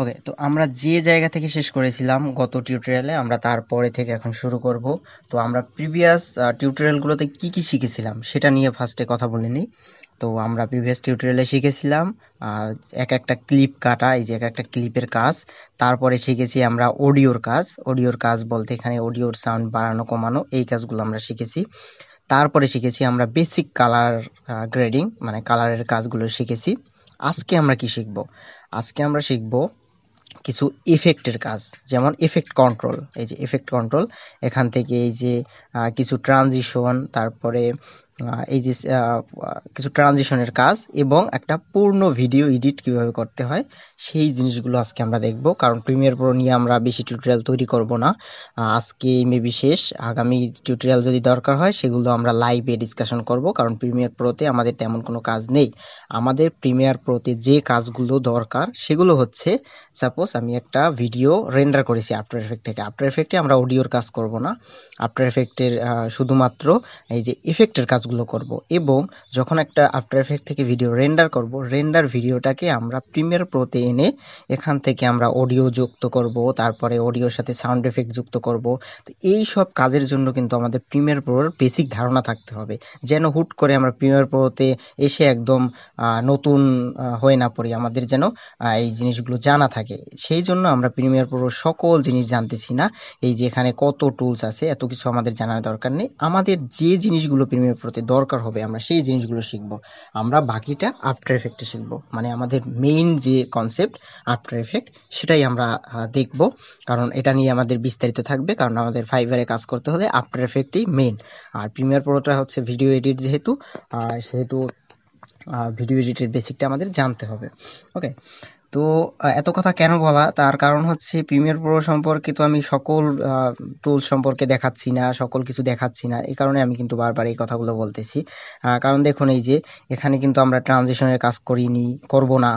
ওকে তো আমরা যে জায়গা থেকে শেষ করেছিলাম গত টিউটোরিয়ালে আমরা তারপরে থেকে এখন শুরু করব তো আমরা প্রিভিয়াস টিউটোরিয়ালগুলোতে কি কি শিখেছিলাম সেটা নিয়ে ফার্স্টে কথা বলে নিই তো আমরা প্রিভিয়াস টিউটোরিয়ালে শিখেছিলাম এক একটা ক্লিপ কাটা এই যে এক একটা ক্লিপের কাজ তারপরে শিখেছি আমরা অডিওর কাজ অডিওর কাজ বলতে এখানে অডিওর সাউন্ড বাড়ানো কমানো এই কাজগুলো আমরা শিখেছি তারপরে শিখেছি আমরা বেসিক কালার গ্রেডিং মানে কালারের কাজগুলো শিখেছি আজকে আমরা কি শিখব আজকে আমরা শিখবো কিছু ইফেক্টের কাজ যেমন ইফেক্ট কন্ট্রোল এই যে ইফেক্ট কন্ট্রোল এখান থেকে এই যে কিছু ট্রানজিশন তারপরে এই যে কিছু ট্রানজিশনের কাজ এবং একটা পূর্ণ ভিডিও এডিট কিভাবে করতে হয় সেই জিনিসগুলো আজকে আমরা দেখব কারণ প্রিমিয়ার প্রো নিয়ে আমরা বেশি টিউটোরিয়াল তৈরি করব না আজকে মেবি শেষ আগামী টিউটোরিয়াল যদি দরকার হয় সেগুলো আমরা লাইভে ডিসকাশন করব কারণ প্রিমিয়ার প্রোতে আমাদের তেমন কোনো কাজ নেই আমাদের প্রিমিয়ার প্রোতে যে কাজগুলো দরকার সেগুলো হচ্ছে সাপোজ আমি একটা ভিডিও রেন্ডার করেছি আফটার এফেক্ট থেকে আফটার এফেক্টে আমরা অডিওর কাজ করব না আফটার এফেক্টের শুধুমাত্র এই যে এফেক্টের কাজ কাজগুলো করব এবং যখন একটা আফটার এফেক্ট থেকে ভিডিও রেন্ডার করব রেন্ডার ভিডিওটাকে আমরা প্রিমিয়ার প্রোতে এনে এখান থেকে আমরা অডিও যুক্ত করব তারপরে অডিওর সাথে সাউন্ড এফেক্ট যুক্ত করব তো এই সব কাজের জন্য কিন্তু আমাদের প্রিমিয়ার প্রোর বেসিক ধারণা থাকতে হবে যেন হুট করে আমরা প্রিমিয়ার প্রোতে এসে একদম নতুন হয়ে না পড়ি আমাদের যেন এই জিনিসগুলো জানা থাকে সেই জন্য আমরা প্রিমিয়ার প্রোর সকল জিনিস জানতেছি না এই যে এখানে কত টুলস আছে এত কিছু আমাদের জানার দরকার নেই আমাদের যে জিনিসগুলো প্রিমিয়ার প্রোতে করতে দরকার হবে আমরা সেই জিনিসগুলো শিখব আমরা বাকিটা আফটার এফেক্টে শিখব মানে আমাদের মেইন যে কনসেপ্ট আফটার এফেক্ট সেটাই আমরা দেখব কারণ এটা নিয়ে আমাদের বিস্তারিত থাকবে কারণ আমাদের ফাইবারে কাজ করতে হলে আফটার এফেক্টই মেইন আর প্রিমিয়ার প্রোটা হচ্ছে ভিডিও এডিট যেহেতু সেহেতু ভিডিও এডিটের বেসিকটা আমাদের জানতে হবে ওকে তো এত কথা কেন বলা তার কারণ হচ্ছে প্রিমিয়ার প্রো সম্পর্কে তো আমি সকল টুল সম্পর্কে দেখাচ্ছি না সকল কিছু দেখাচ্ছি না এই কারণে আমি কিন্তু বারবার এই কথাগুলো বলতেছি কারণ দেখুন এই যে এখানে কিন্তু আমরা ট্রানজেকশনের কাজ করিনি করব না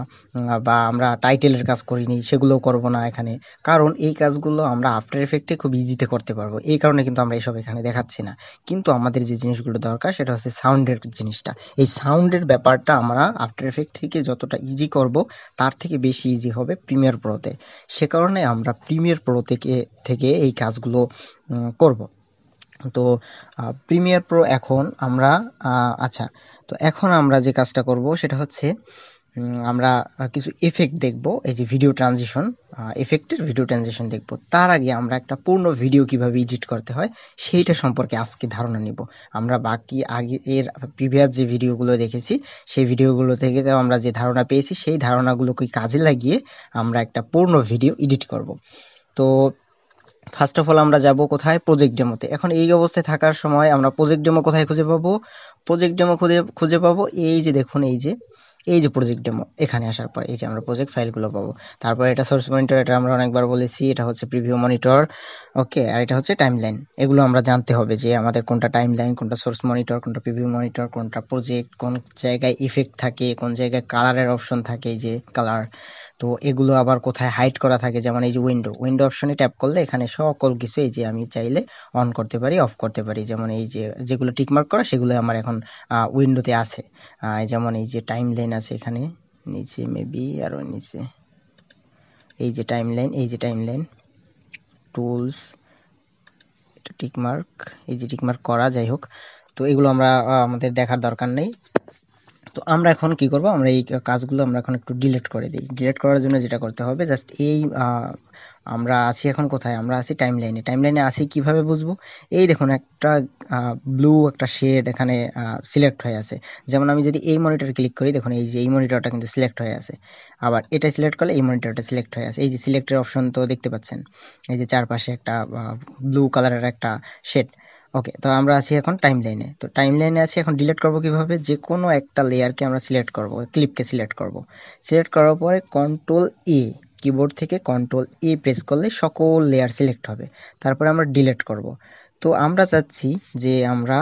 বা আমরা টাইটেলের কাজ করিনি সেগুলো করব না এখানে কারণ এই কাজগুলো আমরা আফটার এফেক্টে খুব ইজিতে করতে পারবো এই কারণে কিন্তু আমরা এসব এখানে দেখাচ্ছি না কিন্তু আমাদের যে জিনিসগুলো দরকার সেটা হচ্ছে সাউন্ডের জিনিসটা এই সাউন্ডের ব্যাপারটা আমরা আফটার এফেক্ট থেকে যতটা ইজি করব তার থেকে বেশি ইজি হবে প্রিমিয়ার প্রোতে সে কারণে আমরা প্রিমিয়ার প্রো থেকে থেকে এই কাজগুলো করব তো প্রিমিয়ার প্রো এখন আমরা আচ্ছা তো এখন আমরা যে কাজটা করব সেটা হচ্ছে আমরা কিছু এফেক্ট দেখব এই যে ভিডিও ট্রানজিশন এফেক্টের ভিডিও ট্রানজিশন দেখব তার আগে আমরা একটা পূর্ণ ভিডিও কিভাবে এডিট করতে হয় সেইটা সম্পর্কে আজকে ধারণা নিব আমরা বাকি আগে এর প্রিভিয়াস যে ভিডিওগুলো দেখেছি সেই ভিডিওগুলো থেকে আমরা যে ধারণা পেয়েছি সেই ধারণাগুলোকে কাজে লাগিয়ে আমরা একটা পূর্ণ ভিডিও এডিট করব তো ফার্স্ট অফ অল আমরা যাব কোথায় প্রজেক্ট ডেমোতে এখন এই অবস্থায় থাকার সময় আমরা প্রজেক্ট ডেমো কোথায় খুঁজে পাবো প্রজেক্ট ডেমো খুঁজে খুঁজে পাবো এই যে দেখুন এই যে এই যে প্রজেক্ট ডেমো এখানে আসার পর এই যে আমরা প্রজেক্ট ফাইলগুলো পাবো তারপর এটা সোর্স মনিটর এটা আমরা অনেকবার বলেছি এটা হচ্ছে প্রিভিউ মনিটর ওকে আর এটা হচ্ছে টাইম লাইন এগুলো আমরা জানতে হবে যে আমাদের কোনটা টাইম লাইন কোনটা সোর্স মনিটর কোনটা প্রিভিউ মনিটর কোনটা প্রজেক্ট কোন জায়গায় ইফেক্ট থাকে কোন জায়গায় কালারের অপশন থাকে যে কালার তো এগুলো আবার কোথায় হাইড করা থাকে যেমন এই যে উইন্ডো উইন্ডো অপশনে ট্যাপ করলে এখানে সকল কিছু এই যে আমি চাইলে অন করতে পারি অফ করতে পারি যেমন এই যে যেগুলো টিকমার্ক করা সেগুলো আমার এখন উইন্ডোতে আছে যেমন এই যে টাইম লাইন আছে এখানে নিচে মেবি আরও নিচে এই যে টাইম লাইন এই যে টাইম লাইন টুলস এটা টিকমার্ক এই যে টিকমার্ক করা যাই হোক তো এগুলো আমরা আমাদের দেখার দরকার নেই তো আমরা এখন কি করব আমরা এই কাজগুলো আমরা এখন একটু ডিলিট করে দিই ডিলিট করার জন্য যেটা করতে হবে জাস্ট এই আমরা আছি এখন কোথায় আমরা আছি টাইম লাইনে টাইম লাইনে আসি কিভাবে বুঝবো এই দেখুন একটা ব্লু একটা শেড এখানে সিলেক্ট হয়ে আছে যেমন আমি যদি এই মনিটর ক্লিক করি দেখুন এই যে এই মনিটরটা কিন্তু সিলেক্ট হয়ে আছে আবার এটা সিলেক্ট করলে এই মনিটরটা সিলেক্ট হয়ে আছে এই যে সিলেক্টের অপশন তো দেখতে পাচ্ছেন এই যে চারপাশে একটা ব্লু কালারের একটা শেড ওকে তো আমরা আছি এখন টাইম লাইনে তো টাইম লাইনে আছি এখন ডিলিট করব কিভাবে যে কোনো একটা লেয়ারকে আমরা সিলেক্ট করব ক্লিপকে সিলেক্ট করব সিলেক্ট করার পরে কন্ট্রোল এ কিবোর্ড থেকে কন্ট্রোল এ প্রেস করলে সকল লেয়ার সিলেক্ট হবে তারপরে আমরা ডিলিট করব তো আমরা চাচ্ছি যে আমরা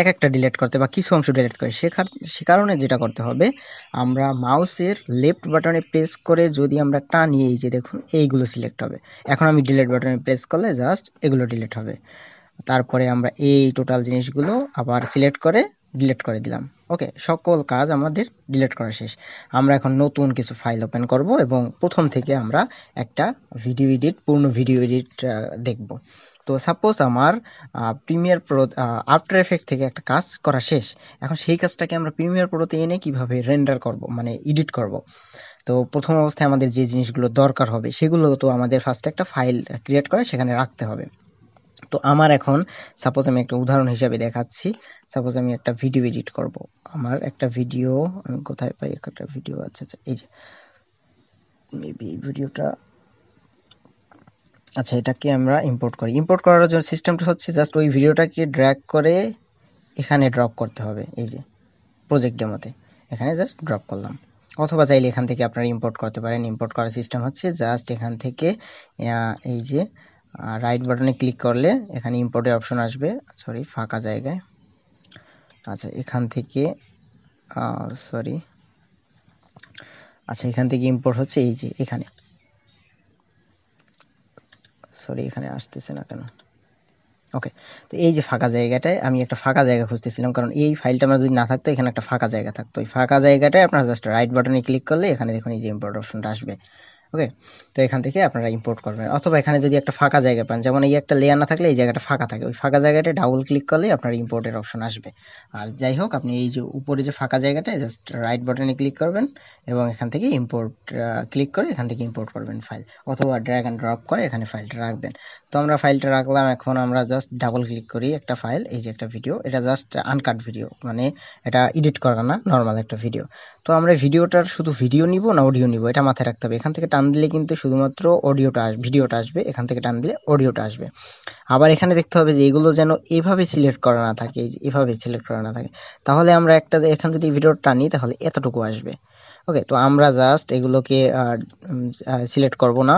এক একটা ডিলেট করতে বা কিছু অংশ ডিলেট করে সে কারণে যেটা করতে হবে আমরা মাউসের লেফট বাটনে প্রেস করে যদি আমরা টানি এই যে দেখুন এইগুলো সিলেক্ট হবে এখন আমি ডিলেট বাটনে প্রেস করলে জাস্ট এগুলো ডিলেট হবে তারপরে আমরা এই টোটাল জিনিসগুলো আবার সিলেক্ট করে ডিলেট করে দিলাম ওকে সকল কাজ আমাদের ডিলেট করা শেষ আমরা এখন নতুন কিছু ফাইল ওপেন করব এবং প্রথম থেকে আমরা একটা ভিডিও এডিট পূর্ণ ভিডিও এডিট দেখব তো সাপোজ আমার প্রিমিয়ার প্রো আফটার এফেক্ট থেকে একটা কাজ করা শেষ এখন সেই কাজটাকে আমরা প্রিমিয়ার প্রোতে এনে কিভাবে রেন্ডার করব মানে এডিট করব তো প্রথম অবস্থায় আমাদের যে জিনিসগুলো দরকার হবে সেগুলো তো আমাদের ফার্স্টে একটা ফাইল ক্রিয়েট করে সেখানে রাখতে হবে তো আমার এখন সাপোজ আমি একটা উদাহরণ হিসাবে দেখাচ্ছি সাপোজ আমি একটা ভিডিও এডিট করব আমার একটা ভিডিও আমি কোথায় পাই একটা ভিডিও আচ্ছা আচ্ছা এই যে মেবি এই ভিডিওটা আচ্ছা এটাকে আমরা ইম্পোর্ট করি ইম্পোর্ট করার জন্য সিস্টেমটা হচ্ছে জাস্ট ওই ভিডিওটাকে ড্র্যাগ করে এখানে ড্রপ করতে হবে এই যে প্রজেক্টের মতে এখানে জাস্ট ড্রপ করলাম অথবা চাইলে এখান থেকে আপনারা ইম্পোর্ট করতে পারেন ইম্পোর্ট করার সিস্টেম হচ্ছে জাস্ট এখান থেকে এই যে রাইট বাটনে ক্লিক করলে এখানে ইম্পোর্টের অপশন আসবে সরি ফাঁকা জায়গায় আচ্ছা এখান থেকে সরি আচ্ছা এখান থেকে ইম্পোর্ট হচ্ছে এই যে এখানে সরি এখানে আসতেছে না কেন ওকে তো এই যে ফাঁকা জায়গাটায় আমি একটা ফাঁকা জায়গা খুঁজতেছিলাম কারণ এই ফাইলটা আমার যদি না থাকতো এখানে একটা ফাঁকা জায়গা থাকতো এই ফাঁকা জায়গাটায় আপনারা জাস্ট রাইট বাটনে ক্লিক করলে এখানে দেখুন এই যে ইম্পোর্ট অপশনটা আসবে ওকে তো এখান থেকে আপনারা ইম্পোর্ট করবেন অথবা এখানে যদি একটা ফাঁকা জায়গা পান যেমন এই একটা লেয়ার না থাকলে এই জায়গাটা ফাঁকা থাকে ওই ফাঁকা জায়গাটা ডাবল ক্লিক করলে আপনার ইম্পোর্টের অপশন আসবে আর যাই হোক আপনি এই যে উপরে যে ফাঁকা জায়গাটা জাস্ট রাইট বাটনে ক্লিক করবেন এবং এখান থেকে ইম্পোর্ট ক্লিক করে এখান থেকে ইম্পোর্ট করবেন ফাইল অথবা ড্র্যাগ অ্যান্ড ড্রপ করে এখানে ফাইলটা রাখবেন তো আমরা ফাইলটা রাখলাম এখন আমরা জাস্ট ডাবল ক্লিক করি একটা ফাইল এই যে একটা ভিডিও এটা জাস্ট আনকাট ভিডিও মানে এটা এডিট করা না নর্মাল একটা ভিডিও তো আমরা ভিডিওটার শুধু ভিডিও নিব না অডিও নিব এটা মাথায় রাখতে হবে এখান থেকে টান দিলে কিন্তু শুধুমাত্র অডিওটা আস ভিডিওটা আসবে এখান থেকে টান দিলে অডিওটা আসবে আবার এখানে দেখতে হবে যে এগুলো যেন এভাবে সিলেক্ট করা না থাকে এভাবে সিলেক্ট করা না থাকে তাহলে আমরা একটা এখান যদি ভিডিও টানি তাহলে এতটুকু আসবে ওকে তো আমরা জাস্ট এগুলোকে সিলেক্ট করব না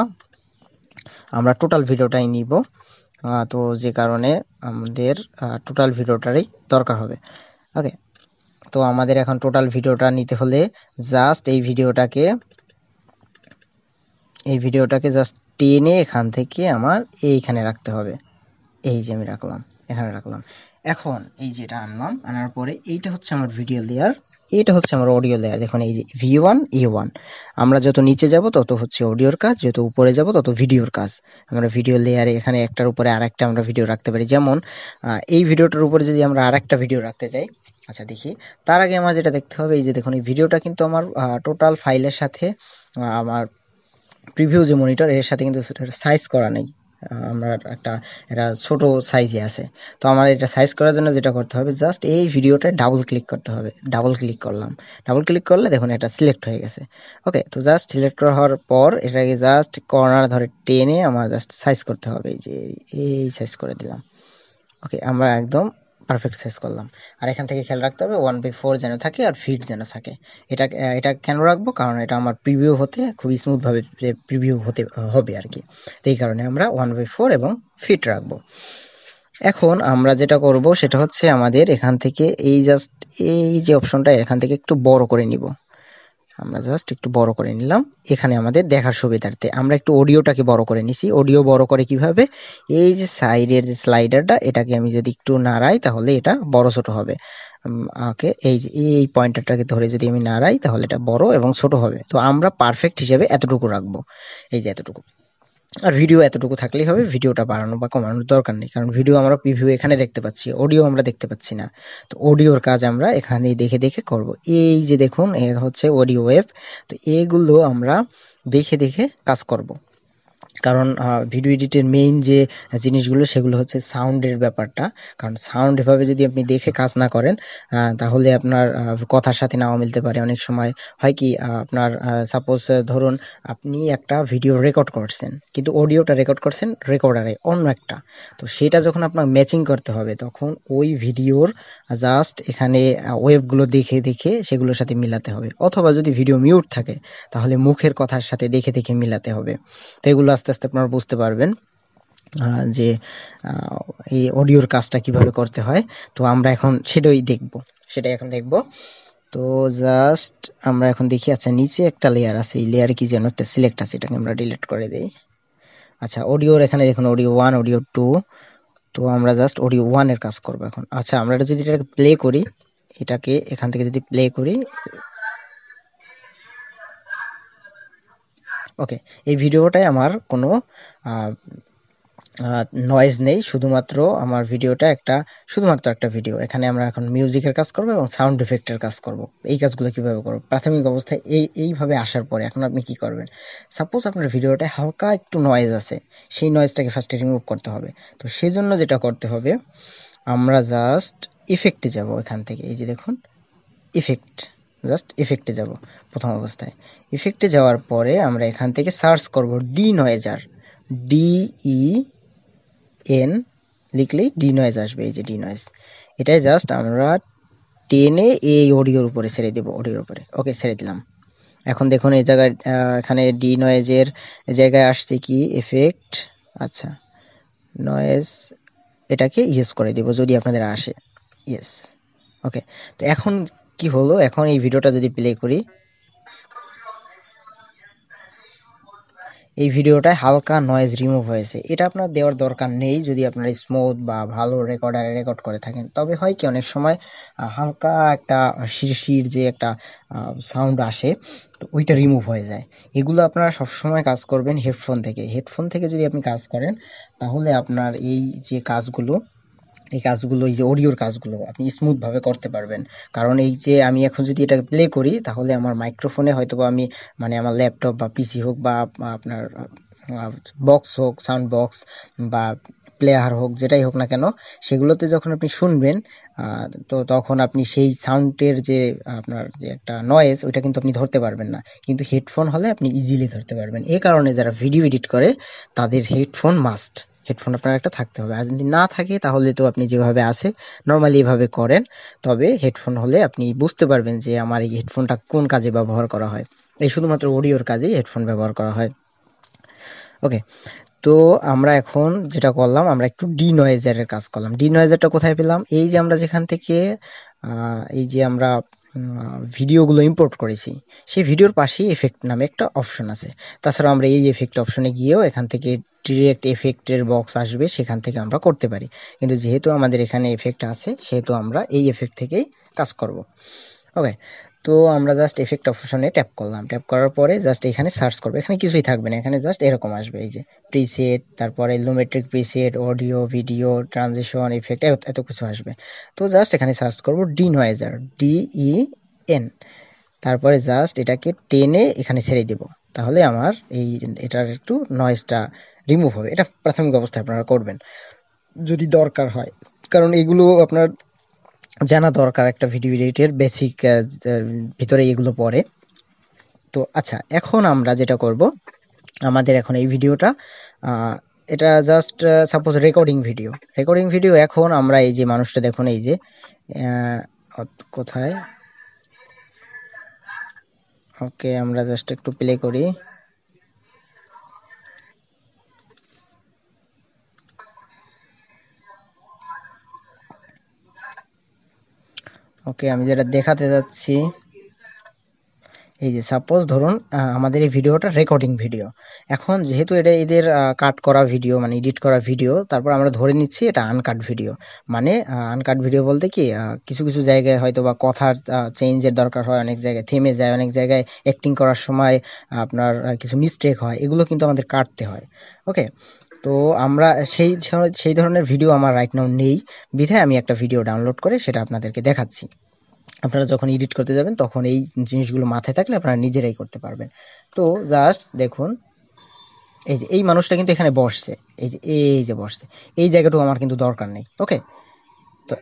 আমরা টোটাল ভিডিওটাই নিব তো যে কারণে আমাদের টোটাল ভিডিওটারই দরকার হবে ওকে তো আমাদের এখন টোটাল ভিডিওটা নিতে হলে জাস্ট এই ভিডিওটাকে এই ভিডিওটাকে জাস্ট টেনে এখান থেকে আমার এইখানে রাখতে হবে এই যে আমি রাখলাম এখানে রাখলাম এখন এই যে এটা আনলাম আনার পরে এইটা হচ্ছে আমার ভিডিও লেয়ার এটা হচ্ছে আমার অডিও লেয়ার দেখুন এই যে ভি ওয়ান ই ওয়ান আমরা যত নিচে যাব তত হচ্ছে অডিওর কাজ যত উপরে যাব তত ভিডিওর কাজ আমরা ভিডিও লেয়ারে এখানে একটার উপরে আর একটা আমরা ভিডিও রাখতে পারি যেমন এই ভিডিওটার উপরে যদি আমরা আর একটা ভিডিও রাখতে চাই আচ্ছা দেখি তার আগে আমার যেটা দেখতে হবে এই যে দেখুন এই ভিডিওটা কিন্তু আমার টোটাল ফাইলের সাথে আমার প্রিভিউ যে মনিটর এর সাথে কিন্তু সাইজ করা নেই আমার একটা এটা ছোট সাইজে আছে তো আমার এটা সাইজ করার জন্য যেটা করতে হবে জাস্ট এই ভিডিওটা ডাবল ক্লিক করতে হবে ডাবল ক্লিক করলাম ডাবল ক্লিক করলে দেখুন এটা সিলেক্ট হয়ে গেছে ওকে তো জাস্ট সিলেক্ট করা হওয়ার পর এটাকে জাস্ট কর্নার ধরে টেনে আমার জাস্ট সাইজ করতে হবে যে এই সাইজ করে দিলাম ওকে আমরা একদম পারফেক্ট শেষ করলাম আর এখান থেকে খেয়াল রাখতে হবে ওয়ান বাই ফোর যেন থাকে আর ফিট যেন থাকে এটা এটা কেন রাখবো কারণ এটা আমার প্রিভিউ হতে খুব স্মুথভাবে প্রিভিউ হতে হবে আর কি এই কারণে আমরা ওয়ান বাই ফোর এবং ফিট রাখবো এখন আমরা যেটা করব সেটা হচ্ছে আমাদের এখান থেকে এই জাস্ট এই যে অপশনটা এখান থেকে একটু বড় করে নিব আমরা জাস্ট একটু বড় করে নিলাম এখানে আমাদের দেখার সুবিধার্থে আমরা একটু অডিওটাকে বড় করে নিছি অডিও বড় করে কিভাবে এই যে সাইডের যে স্লাইডারটা এটাকে আমি যদি একটু নাড়াই তাহলে এটা বড় ছোট হবে ওকে এই যে এই পয়েন্টারটাকে ধরে যদি আমি নাড়াই তাহলে এটা বড় এবং ছোট হবে তো আমরা পারফেক্ট হিসেবে এতটুকু রাখবো এই যে এতটুকু আর ভিডিও এতটুকু থাকলেই হবে ভিডিওটা বাড়ানো বা কমানোর দরকার নেই কারণ ভিডিও আমরা প্রিভিউ এখানে দেখতে পাচ্ছি অডিও আমরা দেখতে পাচ্ছি না তো অডিওর কাজ আমরা এখানেই দেখে দেখে করব এই যে দেখুন এ হচ্ছে অডিও ওয়েব তো এগুলো আমরা দেখে দেখে কাজ করব কারণ ভিডিও এডিটের মেইন যে জিনিসগুলো সেগুলো হচ্ছে সাউন্ডের ব্যাপারটা কারণ সাউন্ড এভাবে যদি আপনি দেখে কাজ না করেন তাহলে আপনার কথার সাথে নাও মিলতে পারে অনেক সময় হয় কি আপনার সাপোজ ধরুন আপনি একটা ভিডিও রেকর্ড করছেন কিন্তু অডিওটা রেকর্ড করছেন রেকর্ডারে অন্য একটা তো সেটা যখন আপনার ম্যাচিং করতে হবে তখন ওই ভিডিওর জাস্ট এখানে ওয়েবগুলো দেখে দেখে সেগুলোর সাথে মিলাতে হবে অথবা যদি ভিডিও মিউট থাকে তাহলে মুখের কথার সাথে দেখে দেখে মিলাতে হবে তো এগুলো আস্তে আস্তে আপনারা বুঝতে পারবেন যে এই অডিওর কাজটা কিভাবে করতে হয় তো আমরা এখন সেটাই দেখব সেটাই এখন দেখব তো জাস্ট আমরা এখন দেখি আচ্ছা নিচে একটা লেয়ার আছে এই লেয়ারে কি যেন একটা সিলেক্ট আছে এটাকে আমরা ডিলিট করে দিই আচ্ছা অডিওর এখানে দেখুন অডিও ওয়ান অডিও টু তো আমরা জাস্ট অডিও ওয়ানের কাজ করবো এখন আচ্ছা আমরা এটা যদি এটাকে প্লে করি এটাকে এখান থেকে যদি প্লে করি ওকে এই ভিডিওটায় আমার কোনো নয়েজ নেই শুধুমাত্র আমার ভিডিওটা একটা শুধুমাত্র একটা ভিডিও এখানে আমরা এখন মিউজিকের কাজ করব এবং সাউন্ড ইফেক্টের কাজ করব এই কাজগুলো কিভাবে করব প্রাথমিক অবস্থায় এই এইভাবে আসার পরে এখন আপনি কি করবেন সাপোজ আপনার ভিডিওটা হালকা একটু নয়েজ আছে সেই নয়েজটাকে ফার্স্টে রিমুভ করতে হবে তো সেই জন্য যেটা করতে হবে আমরা জাস্ট ইফেক্টে যাব এখান থেকে এই যে দেখুন ইফেক্ট জাস্ট ইফেক্টে যাব প্রথম অবস্থায় ইফেক্টে যাওয়ার পরে আমরা এখান থেকে সার্চ করব ডি নয়েজার ই এন লিখলেই ডি নয়েজ আসবে এই যে ডি নয়েজ এটাই জাস্ট আমরা টেনে এই অডিওর উপরে ছেড়ে দেবো অডিওর উপরে ওকে ছেড়ে দিলাম এখন দেখুন এই জায়গায় এখানে ডি নয়েজের জায়গায় আসছে কি এফেক্ট আচ্ছা নয়েজ এটাকে ইয়েস করে দেব যদি আপনাদের আসে ইয়েস ওকে তো এখন কি হলো এখন এই ভিডিওটা যদি প্লে করি এই ভিডিওটায় হালকা নয়েজ রিমুভ হয়েছে এটা আপনার দেওয়ার দরকার নেই যদি আপনার স্মুথ বা ভালো রেকর্ডারে রেকর্ড করে থাকেন তবে হয় কি অনেক সময় হালকা একটা শিরশির যে একটা সাউন্ড আসে তো ওইটা রিমুভ হয়ে যায় এগুলো আপনারা সবসময় কাজ করবেন হেডফোন থেকে হেডফোন থেকে যদি আপনি কাজ করেন তাহলে আপনার এই যে কাজগুলো এই কাজগুলো এই যে অডিওর কাজগুলো আপনি স্মুথভাবে করতে পারবেন কারণ এই যে আমি এখন যদি এটা প্লে করি তাহলে আমার মাইক্রোফোনে হয়তো আমি মানে আমার ল্যাপটপ বা পিসি হোক বা আপনার বক্স হোক সাউন্ড বক্স বা প্লেয়ার হোক যেটাই হোক না কেন সেগুলোতে যখন আপনি শুনবেন তো তখন আপনি সেই সাউন্ডের যে আপনার যে একটা নয়েজ ওইটা কিন্তু আপনি ধরতে পারবেন না কিন্তু হেডফোন হলে আপনি ইজিলি ধরতে পারবেন এ কারণে যারা ভিডিও এডিট করে তাদের হেডফোন মাস্ট হেডফোন আপনার একটা থাকতে হবে আর যদি না থাকে তাহলে তো আপনি যেভাবে আছে নর্মালি এভাবে করেন তবে হেডফোন হলে আপনি বুঝতে পারবেন যে আমার এই হেডফোনটা কোন কাজে ব্যবহার করা হয় এই শুধুমাত্র অডিওর কাজেই হেডফোন ব্যবহার করা হয় ওকে তো আমরা এখন যেটা করলাম আমরা একটু ডি নয়েজারের কাজ করলাম ডি নয়েজারটা কোথায় পেলাম এই যে আমরা যেখান থেকে এই যে আমরা ভিডিওগুলো ইম্পোর্ট করেছি সেই ভিডিওর পাশেই এফেক্ট নামে একটা অপশন আছে তাছাড়া আমরা এই এফেক্ট অপশনে গিয়েও এখান থেকে ডিরেক্ট এফেক্টের বক্স আসবে সেখান থেকে আমরা করতে পারি কিন্তু যেহেতু আমাদের এখানে এফেক্ট আছে সেহেতু আমরা এই এফেক্ট থেকেই কাজ করব ওকে তো আমরা জাস্ট এফেক্ট অপশনে ট্যাপ করলাম ট্যাপ করার পরে জাস্ট এখানে সার্চ করবো এখানে কিছুই থাকবে না এখানে জাস্ট এরকম আসবে এই যে প্রিসেট তারপরে Lumetri preset audio video transition effect এত কিছু আসবে তো জাস্ট এখানে সার্চ করবো ডি নয়েজার ডিই এন তারপরে জাস্ট এটাকে টেনে এখানে ছেড়ে দেব তাহলে আমার এই এটার একটু নয়েজটা রিমুভ হবে এটা প্রাথমিক অবস্থায় আপনারা করবেন যদি দরকার হয় কারণ এগুলো আপনার জানা দরকার একটা ভিডিও এডিটের বেসিক ভিতরে এগুলো পড়ে তো আচ্ছা এখন আমরা যেটা করব আমাদের এখন এই ভিডিওটা এটা just suppose recording video recording video এখন আমরা এই যে মানুষটা দেখুন এই যে কোথায় ওকে আমরা জাস্ট একটু প্লে করি ওকে আমি যেটা দেখাতে যাচ্ছি এই যে সাপোজ ধরুন আমাদের এই ভিডিওটা রেকর্ডিং ভিডিও এখন যেহেতু এটা এদের কাট করা ভিডিও মানে এডিট করা ভিডিও তারপর আমরা ধরে নিচ্ছি এটা আনকাট ভিডিও মানে আনকাট ভিডিও বলতে কি কিছু কিছু জায়গায় হয়তো বা কথার চেঞ্জের দরকার হয় অনেক জায়গায় থেমে যায় অনেক জায়গায় অ্যাক্টিং করার সময় আপনার কিছু মিস্টেক হয় এগুলো কিন্তু আমাদের কাটতে হয় ওকে তো আমরা সেই সেই ধরনের ভিডিও আমার রাইট নাও নেই বিধায় আমি একটা ভিডিও ডাউনলোড করে সেটা আপনাদেরকে দেখাচ্ছি আপনারা যখন এডিট করতে যাবেন তখন এই জিনিসগুলো মাথায় থাকলে আপনারা নিজেরাই করতে পারবেন তো জাস্ট দেখুন এই যে এই মানুষটা কিন্তু এখানে বসছে এই যে এই যে বসছে এই জায়গাটুকু আমার কিন্তু দরকার নেই ওকে তো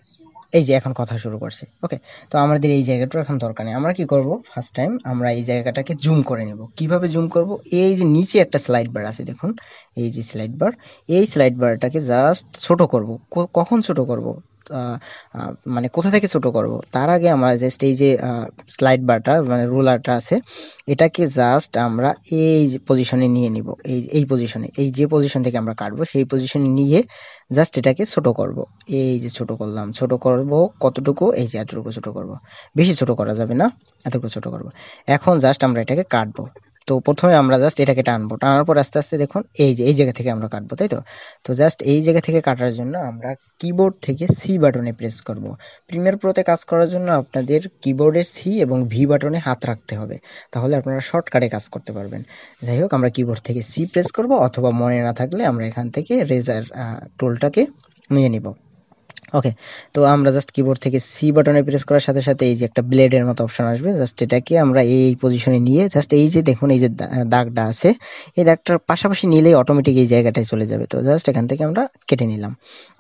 এই যে এখন কথা শুরু করছি ওকে তো আমাদের এই জায়গাটা এখন দরকার নেই আমরা কি করব ফার্স্ট টাইম আমরা এই জায়গাটাকে জুম করে নেব কিভাবে জুম করব এই যে নিচে একটা স্লাইড বার আছে দেখুন এই যে স্লাইড বার এই স্লাইড বারটাকে জাস্ট ছোট করব কখন ছোট করব মানে কোথা থেকে ছোট করব তার আগে আমরা জাস্ট মানে এই যে স্লাইড বারটা মানে রোলারটা আছে এটাকে জাস্ট আমরা এই পজিশনে নিয়ে নিব এই এই পজিশনে এই যে পজিশন থেকে আমরা কাটবো সেই পজিশনে নিয়ে জাস্ট এটাকে ছোট করব এই যে ছোট করলাম ছোট করব কতটুকু এই যে এতটুকু ছোট করব বেশি ছোট করা যাবে না এতটুকু ছোট করব এখন জাস্ট আমরা এটাকে কাটবো তো প্রথমে আমরা জাস্ট এটাকে টানবো টানার পর আস্তে আস্তে দেখুন এই যে এই জায়গা থেকে আমরা কাটবো তাই তো তো জাস্ট এই জায়গা থেকে কাটার জন্য আমরা কিবোর্ড থেকে সি বাটনে প্রেস করব প্রিমিয়ার প্রোতে কাজ করার জন্য আপনাদের কিবোর্ডের সি এবং ভি বাটনে হাত রাখতে হবে তাহলে আপনারা শর্টকাটে কাজ করতে পারবেন যাই হোক আমরা কিবোর্ড থেকে সি প্রেস করব অথবা মনে না থাকলে আমরা এখান থেকে রেজার টোলটাকে নিয়ে নিব ওকে তো আমরা জাস্ট কিবোর্ড থেকে সি বাটনে প্রেস করার সাথে সাথে এই যে একটা ব্লেডের মতো অপশন আসবে জাস্ট এটাকে আমরা এই পজিশনে নিয়ে জাস্ট এই যে দেখুন এই যে দাগটা আছে এই দাগটার পাশাপাশি নিলেই অটোমেটিক এই জায়গাটায় চলে যাবে তো জাস্ট এখান থেকে আমরা কেটে নিলাম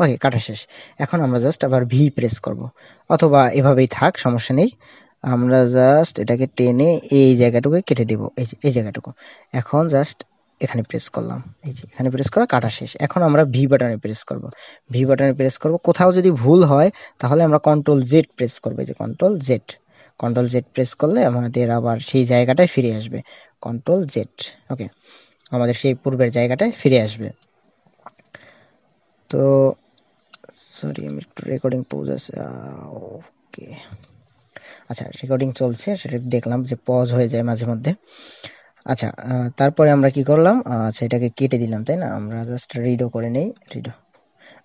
ওকে কাটা শেষ এখন আমরা জাস্ট আবার ভি প্রেস করব অথবা এভাবেই থাক সমস্যা নেই আমরা জাস্ট এটাকে টেনে এই জায়গাটুকু কেটে দেব এই এই জায়গাটুকু এখন জাস্ট এখানে প্রেস করলাম এই যে এখানে প্রেস করা কাটা শেষ এখন আমরা ভি বাটনে প্রেস করব ভি বাটনে প্রেস করব কোথাও যদি ভুল হয় তাহলে আমরা কন্ট্রোল জেড প্রেস করব যে control Z control Z press করলে আমাদের আবার সেই জায়গাটায় ফিরে আসবে কন্ট্রোল জেড ওকে আমাদের সেই পূর্বের জায়গাটায় ফিরে আসবে তো সরি আমি একটু রেকর্ডিং পজ আছে ওকে আচ্ছা রেকর্ডিং চলছে সেটা দেখলাম যে পজ হয়ে যায় মাঝে মধ্যে আচ্ছা তারপরে আমরা কি করলাম আচ্ছা এটাকে কেটে দিলাম তাই না আমরা জাস্ট রিডও করে নেই রিডও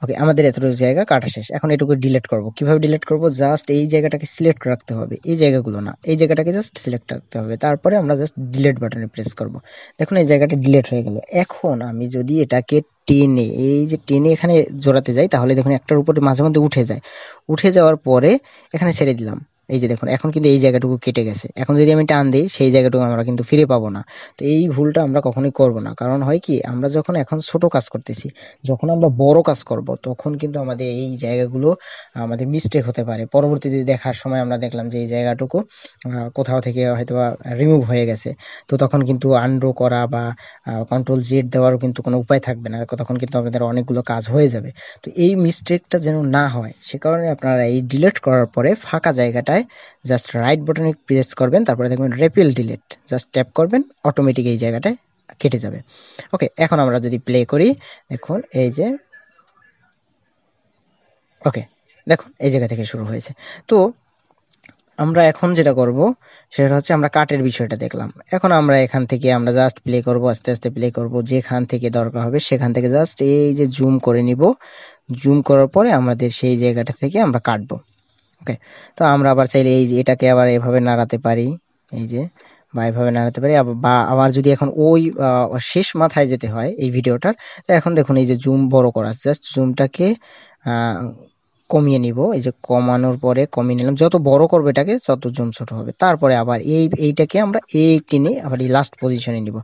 ওকে আমাদের এতটুকু জায়গা কাটা শেষ এখন এটুকু ডিলেট করব কিভাবে ডিলেট করব জাস্ট এই জায়গাটাকে সিলেক্ট রাখতে হবে এই জায়গাগুলো না এই জায়গাটাকে জাস্ট সিলেক্ট রাখতে হবে তারপরে আমরা জাস্ট ডিলেট বাটনে প্রেস করব দেখুন এই জায়গাটা ডিলেট হয়ে গেল এখন আমি যদি এটাকে টেনে এই যে টেনে এখানে জোড়াতে যাই তাহলে দেখুন একটার উপরে মাঝে মধ্যে উঠে যায় উঠে যাওয়ার পরে এখানে ছেড়ে দিলাম এই যে দেখুন এখন কিন্তু এই জায়গাটুকু কেটে গেছে এখন যদি আমি টান দিই সেই জায়গাটুকু আমরা কিন্তু ফিরে পাবো না তো এই ভুলটা আমরা কখনোই করব না কারণ হয় কি আমরা যখন এখন ছোট কাজ করতেছি যখন আমরা বড় কাজ করব তখন কিন্তু আমাদের এই জায়গাগুলো আমাদের মিস্টেক হতে পারে পরবর্তীতে দেখার সময় আমরা দেখলাম যে এই জায়গাটুকু কোথাও থেকে হয়তো রিমুভ হয়ে গেছে তো তখন কিন্তু আনড্রো করা বা কন্ট্রোল জেড দেওয়ারও কিন্তু কোনো উপায় থাকবে না তখন কিন্তু আমাদের অনেকগুলো কাজ হয়ে যাবে তো এই মিস্টেকটা যেন না হয় সে কারণে আপনারা এই ডিলেট করার পরে ফাঁকা জায়গাটা জায়গায় জাস্ট রাইট বটনে প্রেস করবেন তারপরে দেখবেন রেপিল ডিলেট জাস্ট ট্যাপ করবেন অটোমেটিক এই জায়গাটায় কেটে যাবে ওকে এখন আমরা যদি প্লে করি দেখুন এই যে ওকে দেখুন এই জায়গা থেকে শুরু হয়েছে তো আমরা এখন যেটা করব সেটা হচ্ছে আমরা কাটের বিষয়টা দেখলাম এখন আমরা এখান থেকে আমরা জাস্ট প্লে করব আস্তে আস্তে প্লে করব যেখান থেকে দরকার হবে সেখান থেকে জাস্ট এই যে জুম করে নিব জুম করার পরে আমাদের সেই জায়গাটা থেকে আমরা কাটবো ওকে তো আমরা আবার চাইলে এই যে এটাকে আবার এভাবে নাড়াতে পারি এই যে বা এভাবে নাড়াতে পারি বা আমার যদি এখন ওই শেষ মাথায় যেতে হয় এই ভিডিওটার তো এখন দেখুন এই যে জুম বড় করা জাস্ট জুমটাকে কমিয়ে নিব এই যে কমানোর পরে কমিয়ে নিলাম যত বড় করবে এটাকে তত জুম ছোট হবে তারপরে আবার এই এইটাকে আমরা এই টেনে আবার এই লাস্ট পজিশনে নিব